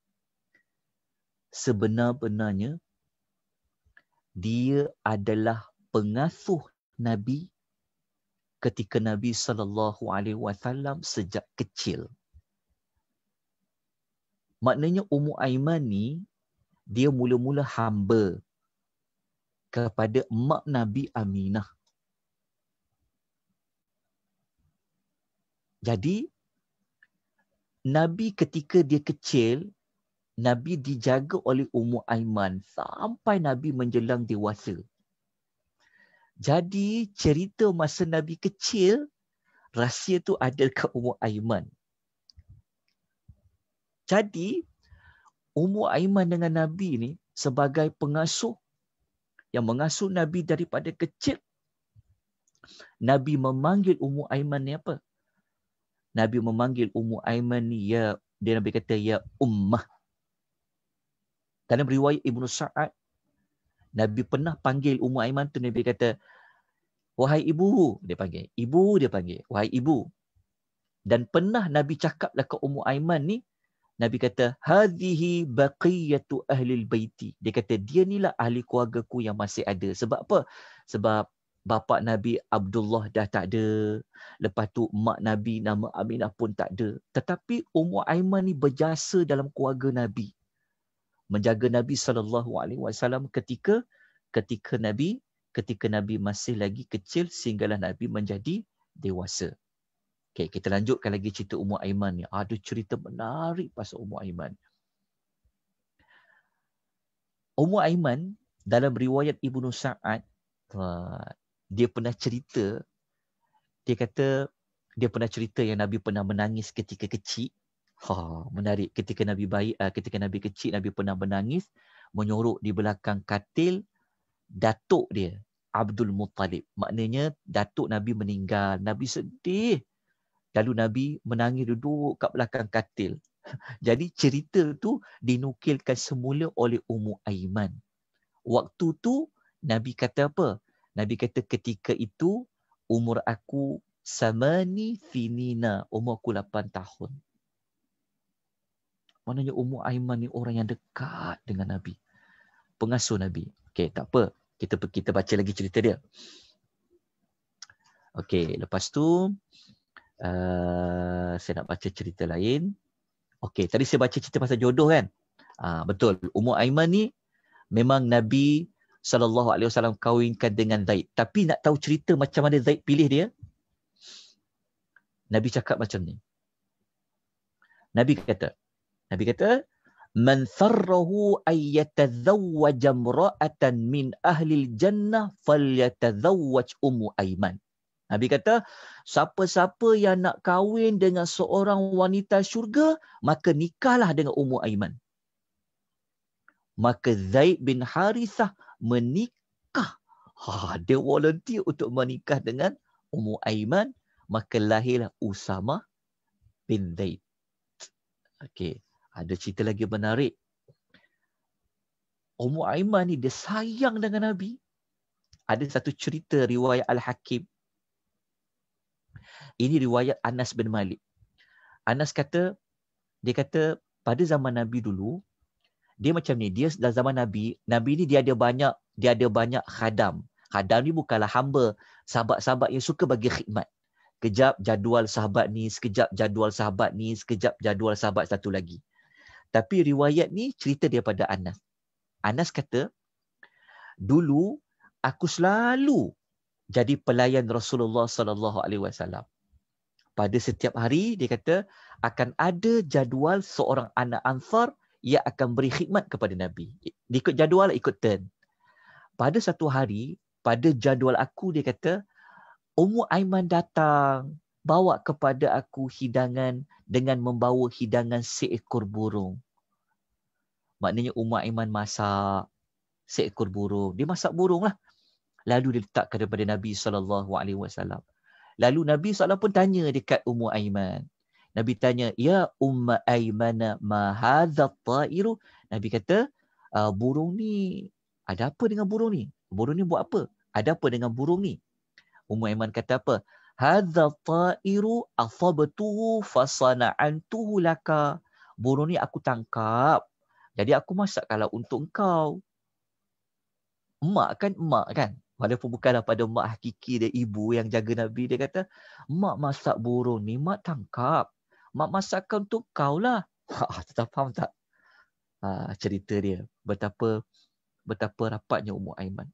sebenar-benarnya dia adalah pengasuh Nabi ketika Nabi sallallahu alaihi wasallam sejak kecil. Maknanya Ummu Aiman ni dia mula-mula hamba kepada mak Nabi Aminah. Jadi Nabi ketika dia kecil, Nabi dijaga oleh Ummu Aiman sampai Nabi menjelang dewasa. Jadi cerita masa Nabi kecil, rahsia tu ada ke Ummu Aiman. Jadi umur Aiman dengan Nabi ni sebagai pengasuh yang mengasuh Nabi daripada kecil Nabi memanggil umur Aiman ni apa? Nabi memanggil umur Aiman ni ya dia Nabi kata ya ummah. Dalam riwayat Ibnu Sa'ad Nabi pernah panggil umur Aiman tu Nabi kata wahai ibu dia panggil. Ibu dia panggil. Wahai ibu. Dan pernah Nabi cakaplah ke umur Aiman ni Nabi kata hadhihi baqiyatu ahli baiti. Dia kata dia nilah ahli ku yang masih ada. Sebab apa? Sebab bapa Nabi Abdullah dah tak ada. Lepas tu mak Nabi nama Aminah pun tak ada. Tetapi Ummu Aiman ni berjasa dalam keluarga Nabi. Menjaga Nabi sallallahu alaihi wasallam ketika ketika Nabi ketika Nabi masih lagi kecil sehinggalah Nabi menjadi dewasa. Okay, kita lanjutkan lagi cerita umur Aiman ni. Ada cerita menarik pasal umur Aiman. Umur Aiman dalam riwayat Ibnu Sa'ad, ha, dia pernah cerita, dia kata, dia pernah cerita yang Nabi pernah menangis ketika kecil. Ha, menarik. Ketika Nabi baik, eh, ketika Nabi kecil, Nabi pernah menangis, menyorok di belakang katil datuk dia, Abdul Muttalib. Maknanya, datuk Nabi meninggal. Nabi sedih. Lalu Nabi menangis duduk kat belakang katil. [LAUGHS] Jadi cerita tu dinukilkan semula oleh Ummu Aiman. Waktu tu Nabi kata apa? Nabi kata ketika itu umur aku samani finina. Umur aku 8 tahun. Maknanya Ummu Aiman ni orang yang dekat dengan Nabi. Pengasuh Nabi. Okey tak apa. Kita kita baca lagi cerita dia. Okey lepas tu uh, saya nak baca cerita lain. Okey, tadi saya baca cerita pasal jodoh kan? Uh, betul. Umur Aiman ni memang Nabi saw alaihi kahwinkan dengan Zaid. Tapi nak tahu cerita macam mana Zaid pilih dia? Nabi cakap macam ni. Nabi kata, Nabi kata, "Man sarrahu ayyatazawwaja mra'atan min ahli al-jannah falyatazawwaj ummu Aiman." Nabi kata, siapa-siapa yang nak kahwin dengan seorang wanita syurga, maka nikahlah dengan Ummu Aiman. Maka Zaid bin Harithah menikah. Ha, dia volunteer untuk menikah dengan Ummu Aiman. Maka lahirlah Usama bin Zaid. Okay, Ada cerita lagi menarik. Ummu Aiman ni dia sayang dengan Nabi. Ada satu cerita riwayat Al-Hakim ini riwayat Anas bin Malik. Anas kata, dia kata pada zaman Nabi dulu, dia macam ni, dia dalam zaman Nabi, Nabi ni dia ada banyak, dia ada banyak khadam. Khadam ni bukanlah hamba, sahabat-sahabat yang suka bagi khidmat. Kejap jadual sahabat ni, sekejap jadual sahabat ni, sekejap jadual sahabat satu lagi. Tapi riwayat ni cerita dia pada Anas. Anas kata, dulu aku selalu jadi pelayan Rasulullah sallallahu alaihi wasallam pada setiap hari dia kata akan ada jadual seorang anak ansar yang akan beri khidmat kepada Nabi. Ikut jadual, ikut turn. Pada satu hari, pada jadual aku dia kata, Ummu Aiman datang bawa kepada aku hidangan dengan membawa hidangan seekor burung. Maknanya Ummu Aiman masak seekor burung. Dia masak burung lah. Lalu dia letak kepada Nabi SAW. Lalu Nabi SAW pun tanya dekat Ummu Aiman. Nabi tanya, Ya Ummu Aiman mahadat ta'iru. Nabi kata, ah, burung ni, ada apa dengan burung ni? Burung ni buat apa? Ada apa dengan burung ni? Ummu Aiman kata apa? Hadha ta'iru asabatuhu fasana'antuhu laka. Burung ni aku tangkap. Jadi aku masak kalau untuk kau. Emak kan? Emak kan? walaupun bukanlah pada mak hakiki dia ibu yang jaga Nabi dia kata mak masak burung ni mak tangkap mak masakkan untuk kau lah [LAUGHS] ha, tetap faham tak ha, cerita dia betapa betapa rapatnya Ummu Aiman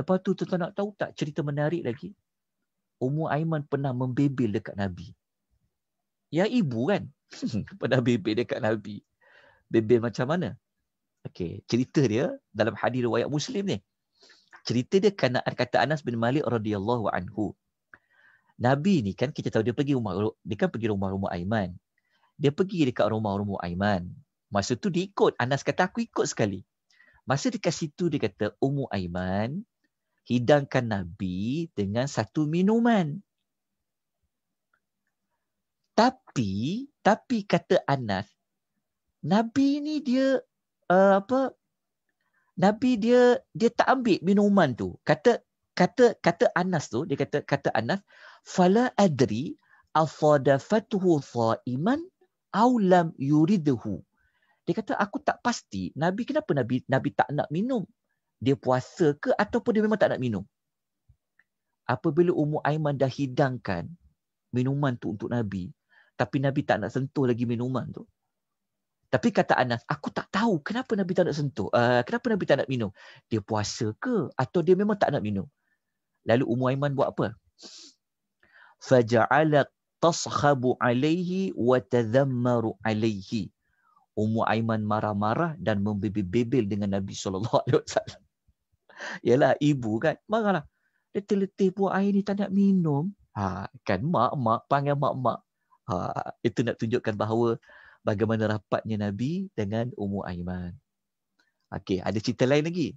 lepas tu tuan nak tahu tak cerita menarik lagi Ummu Aiman pernah membebel dekat Nabi ya ibu kan [LAUGHS] pernah bebel dekat Nabi bebel macam mana Okey, cerita dia dalam hadis riwayat Muslim ni cerita dia kena kata Anas bin Malik radhiyallahu anhu. Nabi ni kan kita tahu dia pergi rumah dia kan pergi rumah rumah Aiman. Dia pergi dekat rumah rumah Aiman. Masa tu dia ikut Anas kata aku ikut sekali. Masa dekat situ dia kata Ummu Aiman hidangkan Nabi dengan satu minuman. Tapi tapi kata Anas Nabi ni dia uh, apa Nabi dia dia tak ambil minuman tu. Kata kata kata Anas tu, dia kata kata Anas, "Fala adri afadafathu thaiman aw lam yuridhu." Dia kata aku tak pasti Nabi kenapa Nabi Nabi tak nak minum. Dia puasa ke ataupun dia memang tak nak minum. Apabila Ummu Aiman dah hidangkan minuman tu untuk Nabi, tapi Nabi tak nak sentuh lagi minuman tu. Tapi kata Anas, aku tak tahu kenapa Nabi tak nak sentuh. Uh, kenapa Nabi tak nak minum? Dia puasa ke? Atau dia memang tak nak minum? Lalu Ummu Aiman buat apa? Faja'ala tashabu alaihi wa tadhammaru alaihi. Ummu Aiman marah-marah dan membebel-bebel dengan Nabi Sallallahu Alaihi Wasallam. Yalah ibu kan, marahlah. Dia terletih buah air ni tak nak minum. Ha, kan mak-mak, panggil mak-mak. Ha, itu nak tunjukkan bahawa bagaimana rapatnya Nabi dengan Ummu Aiman. Okey, ada cerita lain lagi.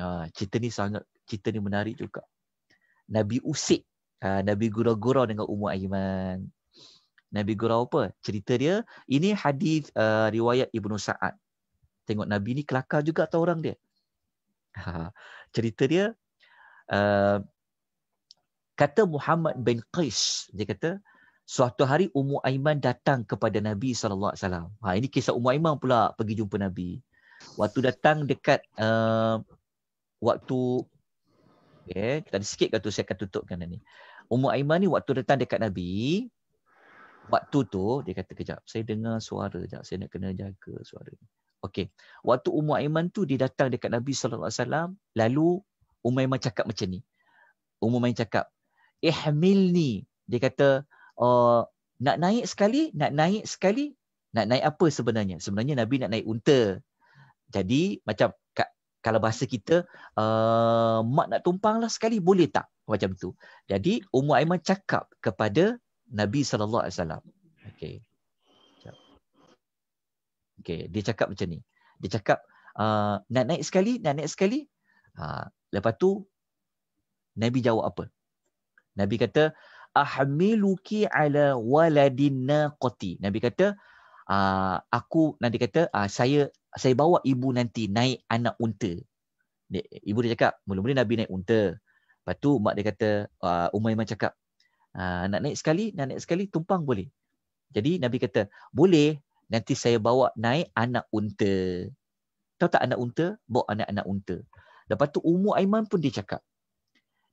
Ha, cerita ni sangat cerita ni menarik juga. Nabi usik, ha, Nabi gurau-gurau dengan Ummu Aiman. Nabi gurau apa? Cerita dia, ini hadis uh, riwayat Ibnu Sa'ad. Tengok Nabi ni kelakar juga atau orang dia. Ha, cerita dia, uh, kata Muhammad bin Qais, dia kata, suatu hari Ummu Aiman datang kepada Nabi saw. Ha ini kisah Ummu Aiman pula pergi jumpa Nabi. Waktu datang dekat uh, waktu okay, kita ada sikit kata saya akan tutupkan ini. Ummu Aiman ni waktu datang dekat Nabi waktu tu dia kata kejap saya dengar suara kejap saya nak kena jaga suara. Okey. Waktu Ummu Aiman tu dia datang dekat Nabi saw. lalu Ummu Aiman cakap macam ni. Ummu Aiman cakap ihmilni dia kata uh, nak naik sekali, nak naik sekali, nak naik apa sebenarnya? Sebenarnya Nabi nak naik unta. Jadi macam kalau bahasa kita, uh, mak nak tumpang lah sekali, boleh tak? Macam tu. Jadi Ummu Aiman cakap kepada Nabi SAW. Okay. Okay, dia cakap macam ni. Dia cakap, uh, nak naik sekali, nak naik sekali. Uh, lepas tu, Nabi jawab apa? Nabi kata, ahmiluki ala waladina qati. Nabi kata, ah, aku nanti kata, ah, saya saya bawa ibu nanti naik anak unta. Ibu dia cakap, mula-mula Nabi naik unta. Lepas tu mak dia kata, umai ah, Umayman cakap, nak naik sekali, nak naik sekali, tumpang boleh. Jadi Nabi kata, boleh nanti saya bawa naik anak unta. Tahu tak anak unta? Bawa anak-anak unta. Lepas tu Umu Aiman pun dia cakap,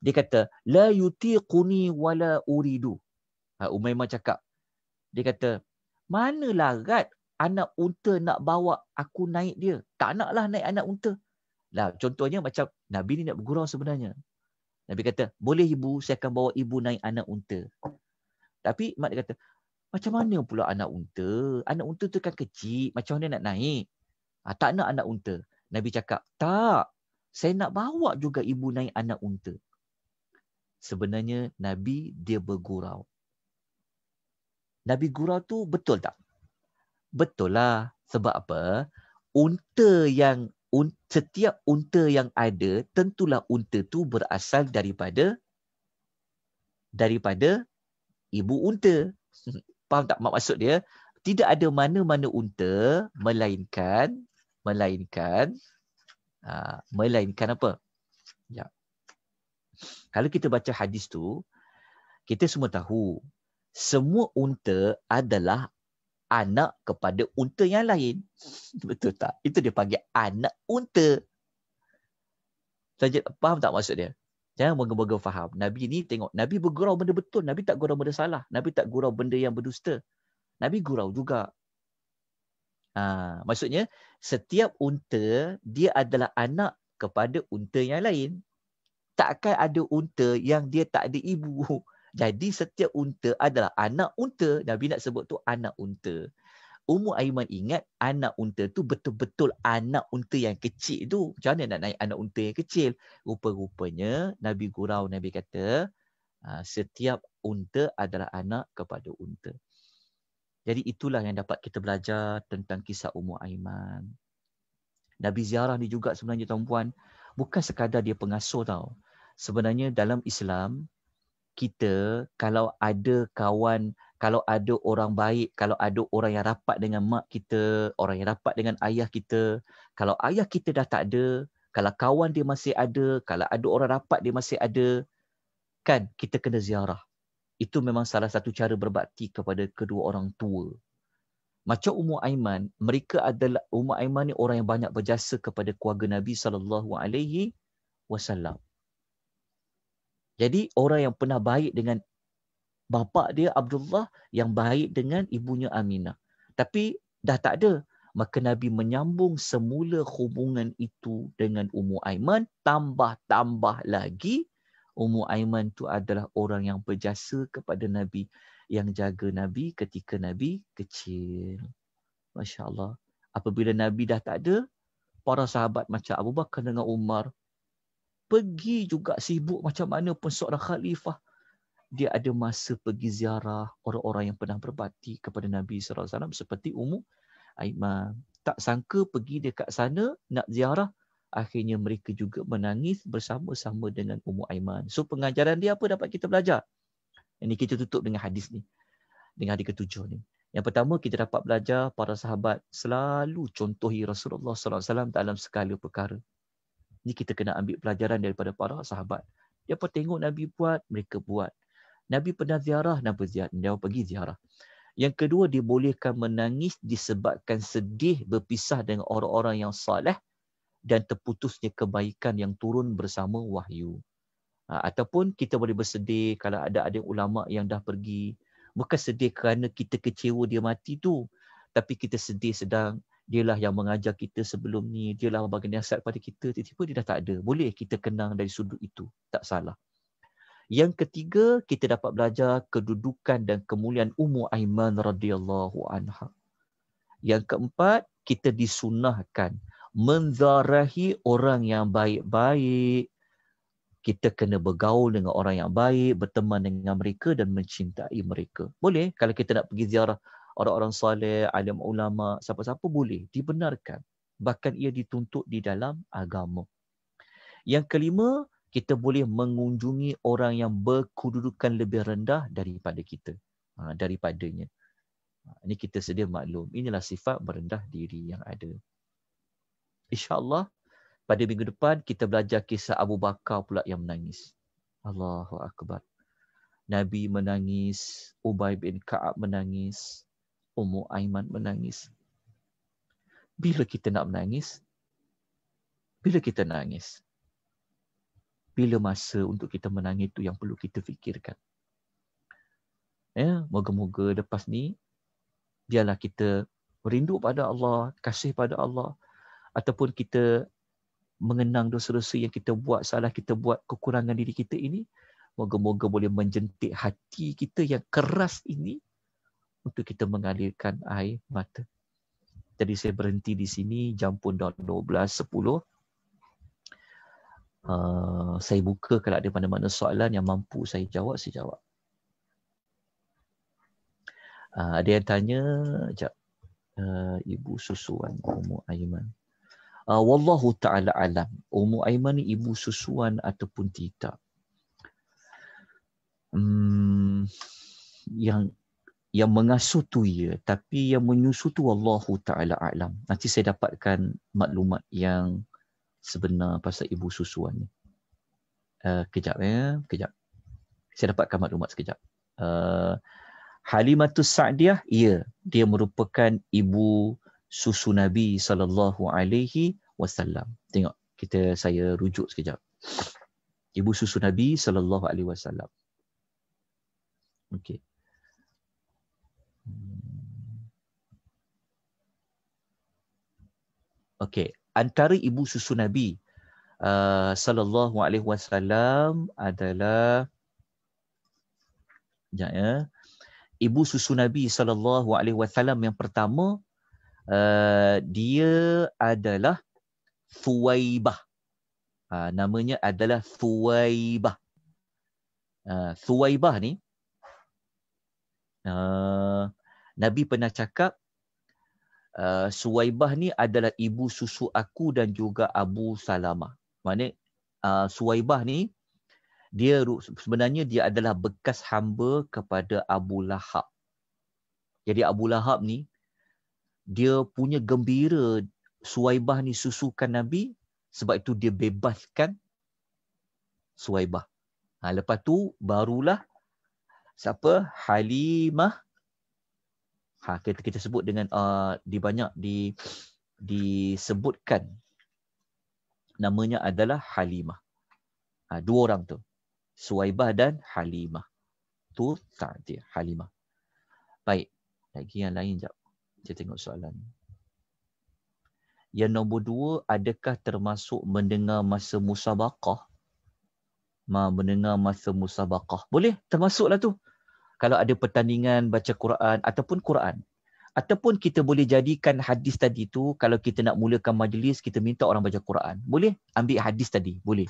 dia kata la yutiquni wala uridu ha, Umaymah cakap dia kata mana larat anak unta nak bawa aku naik dia tak naklah naik anak unta lah contohnya macam nabi ni nak bergurau sebenarnya nabi kata boleh ibu saya akan bawa ibu naik anak unta tapi mak dia kata macam mana pula anak unta anak unta tu kan kecil macam mana nak naik ha, tak nak anak unta nabi cakap tak saya nak bawa juga ibu naik anak unta sebenarnya Nabi dia bergurau. Nabi gurau tu betul tak? Betul lah. Sebab apa? Unta yang un, setiap unta yang ada tentulah unta tu berasal daripada daripada ibu unta. [LAUGHS] Faham tak maksud dia? Tidak ada mana-mana unta melainkan melainkan aa, ah, melainkan apa? kalau kita baca hadis tu kita semua tahu semua unta adalah anak kepada unta yang lain [LAUGHS] betul tak itu dia panggil anak unta saja faham tak maksud dia jangan moga-moga faham nabi ni tengok nabi bergurau benda betul nabi tak gurau benda salah nabi tak gurau benda yang berdusta nabi gurau juga ha, maksudnya setiap unta dia adalah anak kepada unta yang lain takkan ada unta yang dia tak ada ibu. [LAUGHS] Jadi setiap unta adalah anak unta. Nabi nak sebut tu anak unta. Ummu Aiman ingat anak unta tu betul-betul anak unta yang kecil tu. Macam mana nak naik anak unta yang kecil? Rupa-rupanya Nabi gurau, Nabi kata ah, setiap unta adalah anak kepada unta. Jadi itulah yang dapat kita belajar tentang kisah Ummu Aiman. Nabi ziarah ni juga sebenarnya tuan-puan bukan sekadar dia pengasuh tau. Sebenarnya dalam Islam kita kalau ada kawan, kalau ada orang baik, kalau ada orang yang rapat dengan mak kita, orang yang rapat dengan ayah kita, kalau ayah kita dah tak ada, kalau kawan dia masih ada, kalau ada orang rapat dia masih ada, kan kita kena ziarah. Itu memang salah satu cara berbakti kepada kedua orang tua. Macam Ummu Aiman, mereka adalah Ummu Aiman ni orang yang banyak berjasa kepada keluarga Nabi sallallahu alaihi wasallam. Jadi orang yang pernah baik dengan bapa dia Abdullah yang baik dengan ibunya Aminah. Tapi dah tak ada. Maka Nabi menyambung semula hubungan itu dengan Ummu Aiman. Tambah-tambah lagi Ummu Aiman tu adalah orang yang berjasa kepada Nabi yang jaga Nabi ketika Nabi kecil. Masya Allah. Apabila Nabi dah tak ada, para sahabat macam Abu Bakar dengan Umar pergi juga sibuk macam mana pun seorang khalifah. Dia ada masa pergi ziarah orang-orang yang pernah berbakti kepada Nabi SAW seperti Umu Aiman. Tak sangka pergi dekat sana nak ziarah. Akhirnya mereka juga menangis bersama-sama dengan Umu Aiman. So pengajaran dia apa dapat kita belajar? Ini kita tutup dengan hadis ni. Dengan hadis ketujuh ni. Yang pertama kita dapat belajar para sahabat selalu contohi Rasulullah Sallallahu Alaihi Wasallam dalam segala perkara. Ini kita kena ambil pelajaran daripada para sahabat. Dia pun tengok Nabi buat, mereka buat. Nabi pernah ziarah, Nabi ziarah. Dia pergi ziarah. Yang kedua, dia bolehkan menangis disebabkan sedih berpisah dengan orang-orang yang salah dan terputusnya kebaikan yang turun bersama wahyu. Ah, ataupun kita boleh bersedih kalau ada ada ulama yang dah pergi. Bukan sedih kerana kita kecewa dia mati tu. Tapi kita sedih sedang dia lah yang mengajar kita sebelum ni. dia lah bagi nasihat kepada kita. Tiba-tiba dia dah tak ada. Boleh kita kenang dari sudut itu. Tak salah. Yang ketiga, kita dapat belajar kedudukan dan kemuliaan Ummu Aiman radhiyallahu anha. Yang keempat, kita disunahkan menzarahi orang yang baik-baik kita kena bergaul dengan orang yang baik, berteman dengan mereka dan mencintai mereka. Boleh kalau kita nak pergi ziarah orang-orang soleh, alim ulama, siapa-siapa boleh, dibenarkan. Bahkan ia dituntut di dalam agama. Yang kelima, kita boleh mengunjungi orang yang berkedudukan lebih rendah daripada kita. Ha, daripadanya. Ha, ini kita sedia maklum. Inilah sifat berendah diri yang ada. Insya Allah pada minggu depan kita belajar kisah Abu Bakar pula yang menangis. Allahu akbar. Nabi menangis, Ubay bin Ka'ab menangis, Ummu Aiman menangis. Bila kita nak menangis? Bila kita nangis? Bila masa untuk kita menangis itu yang perlu kita fikirkan. Ya, moga-moga lepas ni biarlah kita merindu pada Allah, kasih pada Allah ataupun kita mengenang dosa-dosa yang kita buat, salah kita buat, kekurangan diri kita ini. Moga-moga boleh menjentik hati kita yang keras ini untuk kita mengalirkan air mata. Jadi saya berhenti di sini jam pun 12.10. Uh, saya buka kalau ada mana-mana soalan yang mampu saya jawab, saya jawab. Uh, ada yang tanya, sekejap. Uh, Ibu Susuan, Umur Aiman uh, wallahu taala alam Umu aiman ni ibu susuan ataupun tidak hmm, yang yang mengasuh tu ya tapi yang menyusu tu wallahu taala alam nanti saya dapatkan maklumat yang sebenar pasal ibu susuan ni uh, kejap ya kejap saya dapatkan maklumat sekejap uh, ah, Halimatus Sa'diyah, ya, dia merupakan ibu susu Nabi saw wasallam. Tengok kita saya rujuk sekejap. Ibu susu Nabi sallallahu alaihi wasallam. Okey. Okey, antara ibu susu Nabi uh, sallallahu alaihi wasallam adalah ya. Ibu susu Nabi sallallahu alaihi wasallam yang pertama uh, dia adalah Fuwaibah. Ha, namanya adalah Fuwaibah. Ha, Fuwaibah ni, ha, Nabi pernah cakap, uh, Suwaibah ni adalah ibu susu aku dan juga Abu Salamah. Maksudnya, uh, ha, Suwaibah ni, dia sebenarnya dia adalah bekas hamba kepada Abu Lahab. Jadi Abu Lahab ni, dia punya gembira Suwaibah ni susukan Nabi sebab itu dia bebaskan Suwaibah. Ha, lepas tu barulah siapa Halimah ha, kita, kita sebut dengan uh, di banyak di disebutkan namanya adalah Halimah. Ha, dua orang tu. Suwaibah dan Halimah. Tu tak dia Halimah. Baik. Lagi yang lain jap. Saya tengok soalan ni. Yang nombor dua, adakah termasuk mendengar masa musabakah? Ma, mendengar masa musabakah. Boleh, termasuklah tu. Kalau ada pertandingan baca Quran ataupun Quran. Ataupun kita boleh jadikan hadis tadi tu, kalau kita nak mulakan majlis, kita minta orang baca Quran. Boleh? Ambil hadis tadi. Boleh.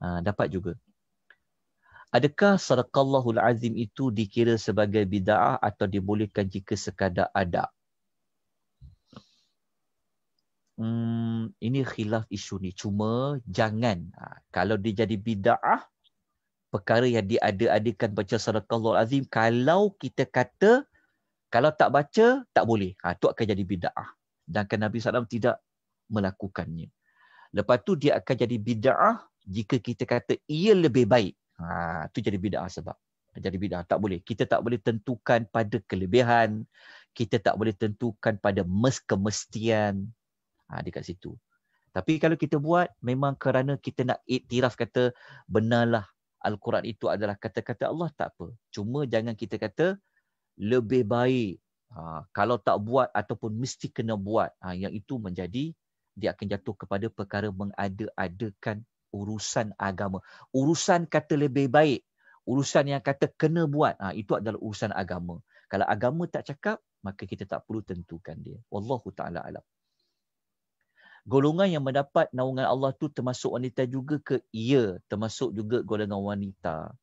Ha, dapat juga. Adakah sadaqallahul azim itu dikira sebagai bida'ah atau dibolehkan jika sekadar adab? hmm, ini khilaf isu ni. Cuma jangan ha, kalau dia jadi bida'ah, perkara yang diada-adakan baca sadaqah azim kalau kita kata kalau tak baca tak boleh ha tu akan jadi bidaah dan kan Nabi SAW tidak melakukannya lepas tu dia akan jadi bidaah jika kita kata ia lebih baik ha tu jadi bidaah sebab jadi bid'ah tak boleh kita tak boleh tentukan pada kelebihan kita tak boleh tentukan pada mes kemestian ha, dekat situ. Tapi kalau kita buat memang kerana kita nak iktiraf kata benarlah Al-Quran itu adalah kata-kata Allah tak apa. Cuma jangan kita kata lebih baik ha, kalau tak buat ataupun mesti kena buat. Ha, yang itu menjadi dia akan jatuh kepada perkara mengada-adakan urusan agama. Urusan kata lebih baik. Urusan yang kata kena buat. Ha, itu adalah urusan agama. Kalau agama tak cakap, maka kita tak perlu tentukan dia. Wallahu ta'ala alam golongan yang mendapat naungan Allah tu termasuk wanita juga ke iya, termasuk juga golongan wanita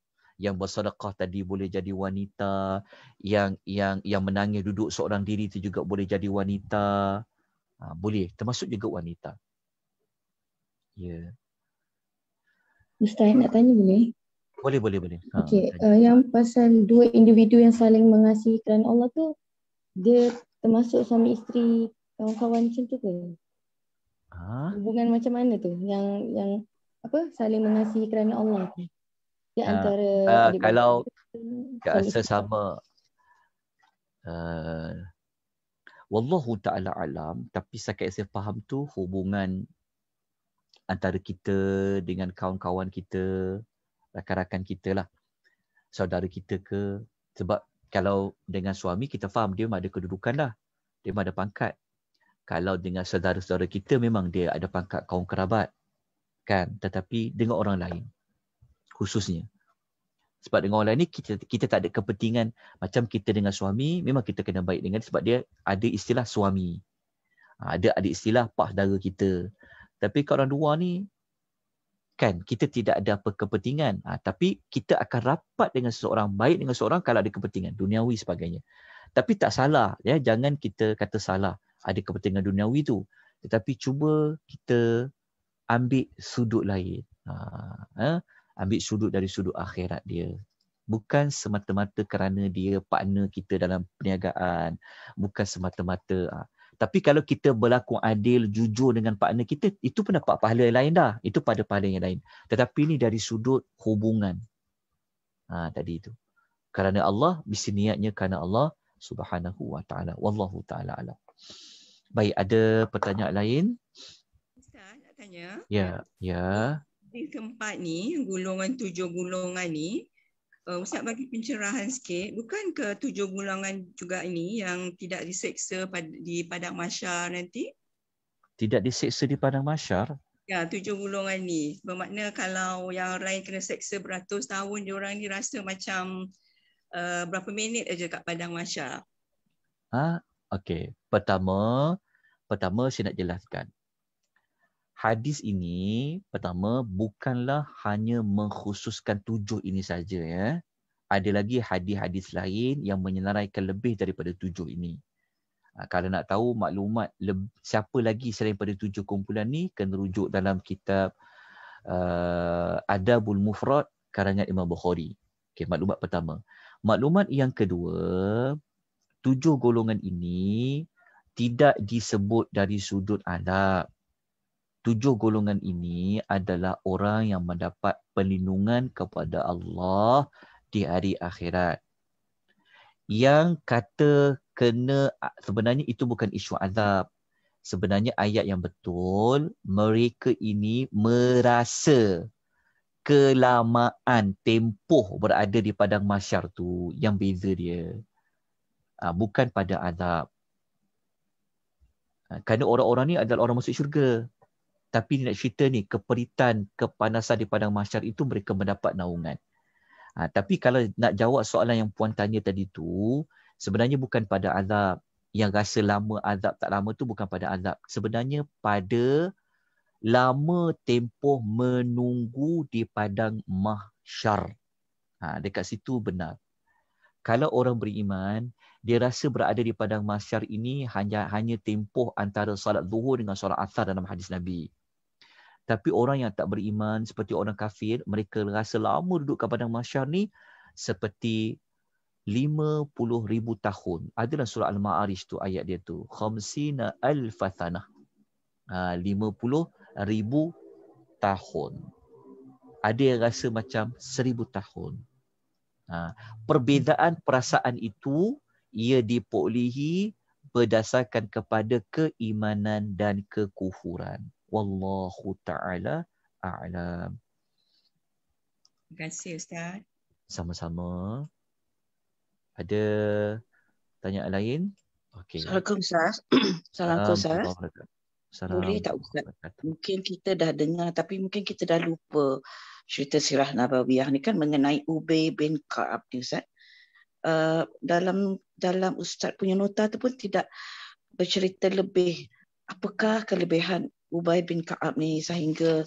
yang bersedekah tadi boleh jadi wanita yang yang yang menangis duduk seorang diri tu juga boleh jadi wanita ha, boleh termasuk juga wanita ya yeah. ustaz nak tanya boleh boleh boleh boleh ha, okey uh, yang pasal dua individu yang saling mengasihi kerana Allah tu dia termasuk suami isteri kawan-kawan macam tu ke Ha? Hubungan macam mana tu? Yang yang apa? Saling mengasihi kerana Allah tu. Di ah. antara ha, uh, kalau tak sesama uh, Wallahu ta'ala alam Tapi sakit saya faham tu Hubungan Antara kita Dengan kawan-kawan kita Rakan-rakan kita lah Saudara kita ke Sebab Kalau dengan suami Kita faham Dia ada kedudukan lah Dia ada pangkat kalau dengan saudara-saudara kita memang dia ada pangkat kaum kerabat kan tetapi dengan orang lain khususnya sebab dengan orang lain ni kita kita tak ada kepentingan macam kita dengan suami memang kita kena baik dengan dia sebab dia ada istilah suami ada ha, ada istilah pak saudara kita tapi kalau orang luar ni kan kita tidak ada apa kepentingan ha, tapi kita akan rapat dengan seseorang baik dengan seseorang kalau ada kepentingan duniawi sebagainya tapi tak salah ya jangan kita kata salah ada kepentingan duniawi tu tetapi cuba kita ambil sudut lain ha, eh? ambil sudut dari sudut akhirat dia bukan semata-mata kerana dia partner kita dalam perniagaan bukan semata-mata ha. tapi kalau kita berlaku adil jujur dengan partner kita itu pun dapat pahala yang lain dah itu pada pahala yang lain tetapi ini dari sudut hubungan ha, tadi itu kerana Allah mesti niatnya kerana Allah subhanahu wa ta'ala wallahu ta'ala alam Baik, ada pertanyaan lain? Ustaz nak tanya. Ya, ya. Di tempat ni, gulungan tujuh gulungan ni, uh, Ustaz bagi pencerahan sikit, bukan ke tujuh gulungan juga ini yang tidak diseksa pad- di padang masyar nanti? Tidak diseksa di padang masyar? Ya, tujuh gulungan ni. Bermakna kalau yang lain kena seksa beratus tahun, orang ni rasa macam uh, berapa minit aja kat padang masyar. Ha? Okey, pertama pertama saya nak jelaskan. Hadis ini pertama bukanlah hanya mengkhususkan tujuh ini saja ya. Ada lagi hadis-hadis lain yang menyenaraikan lebih daripada tujuh ini. Ha, kalau nak tahu maklumat siapa lagi selain daripada tujuh kumpulan ni kena rujuk dalam kitab uh, Adabul Mufrad karangan Imam Bukhari. Okey, maklumat pertama. Maklumat yang kedua, tujuh golongan ini tidak disebut dari sudut adab. Tujuh golongan ini adalah orang yang mendapat perlindungan kepada Allah di hari akhirat. Yang kata kena sebenarnya itu bukan isu azab. Sebenarnya ayat yang betul mereka ini merasa kelamaan tempoh berada di padang mahsyar tu yang beza dia. Ah, bukan pada azab. Ha, kerana orang-orang ni adalah orang masuk syurga. Tapi nak cerita ni, keperitan, kepanasan di padang masyarakat itu mereka mendapat naungan. Ha, tapi kalau nak jawab soalan yang puan tanya tadi tu, sebenarnya bukan pada azab. Yang rasa lama azab tak lama tu bukan pada azab. Sebenarnya pada lama tempoh menunggu di padang mahsyar. Ha, dekat situ benar. Kalau orang beriman, dia rasa berada di padang masyar ini hanya hanya tempoh antara solat zuhur dengan solat asar dalam hadis Nabi. Tapi orang yang tak beriman seperti orang kafir, mereka rasa lama duduk di padang masyar ni seperti 50,000 tahun. Adalah surah Al-Ma'arij tu ayat dia tu. Khamsina alfathanah. Ha, uh, 50,000 tahun. Ada yang rasa macam 1,000 tahun. Ha, perbezaan perasaan itu ia dipolihi berdasarkan kepada keimanan dan kekufuran. Wallahu ta'ala a'lam. Terima kasih Ustaz. Sama-sama. Ada tanya lain? Okay. Assalamualaikum Ustaz. [CLEARS THROAT] Assalamualaikum Ustaz. Assalamualaikum. Boleh tak Ustaz? Mungkin kita dah dengar tapi mungkin kita dah lupa cerita sirah Nabawiyah ni kan mengenai Ubay bin Ka'ab ni Ustaz. Uh, dalam dalam ustaz punya nota tu pun tidak bercerita lebih apakah kelebihan Ubay bin Ka'ab ni sehingga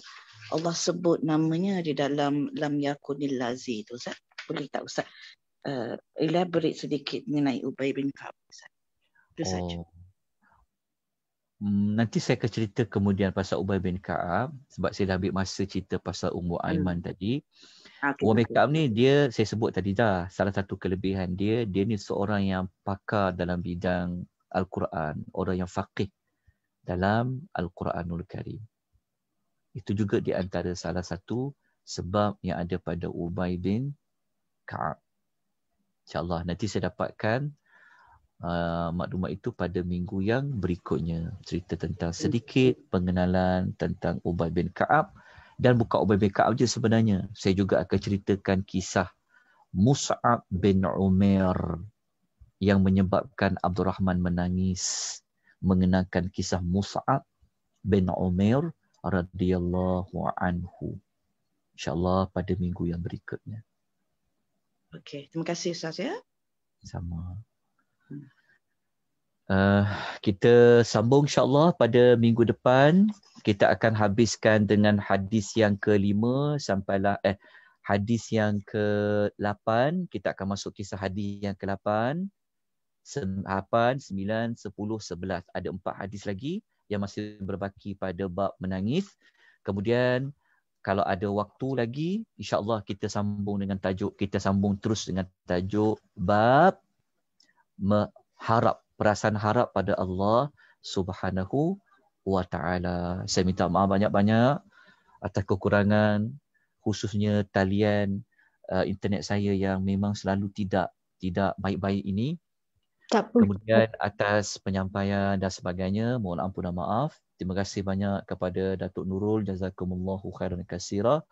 Allah sebut namanya di dalam Lam Yakunil Lazi tu Ustaz. Boleh tak Ustaz uh, elaborate sedikit mengenai Ubay bin Ka'ab Ustaz? Itu oh. Hmm, nanti saya akan cerita kemudian pasal Ubay bin Kaab sebab saya dah ambil masa cerita pasal umur hmm. Aiman hmm. tadi. Okay, Ubay bin Kaab ni dia saya sebut tadi dah salah satu kelebihan dia dia ni seorang yang pakar dalam bidang Al-Quran, orang yang faqih dalam Al-Quranul Karim. Itu juga di antara salah satu sebab yang ada pada Ubay bin Kaab. Insya Allah nanti saya dapatkan uh, maklumat itu pada minggu yang berikutnya. Cerita tentang sedikit pengenalan tentang Ubay bin Kaab dan buka Ubay bin Kaab je sebenarnya. Saya juga akan ceritakan kisah Mus'ab bin Umar yang menyebabkan Abdul Rahman menangis mengenangkan kisah Mus'ab bin Umar radhiyallahu anhu. InsyaAllah pada minggu yang berikutnya. Okey, terima kasih Ustaz ya. Sama. Uh, kita sambung insyaAllah pada minggu depan. Kita akan habiskan dengan hadis yang kelima sampai lah, eh, hadis yang ke-8. Kita akan masuk kisah hadis yang ke-8. 8, 9, 10, 11. Ada empat hadis lagi yang masih berbaki pada bab menangis. Kemudian kalau ada waktu lagi, insyaAllah kita sambung dengan tajuk. Kita sambung terus dengan tajuk bab harap perasaan harap pada Allah Subhanahu wa taala. Saya minta maaf banyak-banyak atas kekurangan khususnya talian uh, internet saya yang memang selalu tidak tidak baik-baik ini. Tak Kemudian atas penyampaian dan sebagainya, mohon ampun dan maaf. Terima kasih banyak kepada Datuk Nurul jazakumullahu khairan katsira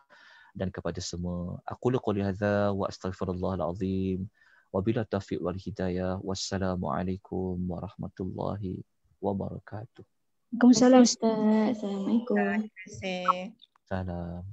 dan kepada semua. Aku qouli hadza wa astaghfirullahal azim. Wabila taufiq wal hidayah. Wassalamualaikum warahmatullahi wabarakatuh. Waalaikumsalam Ustaz. Assalamualaikum. Terima kasih. Salam.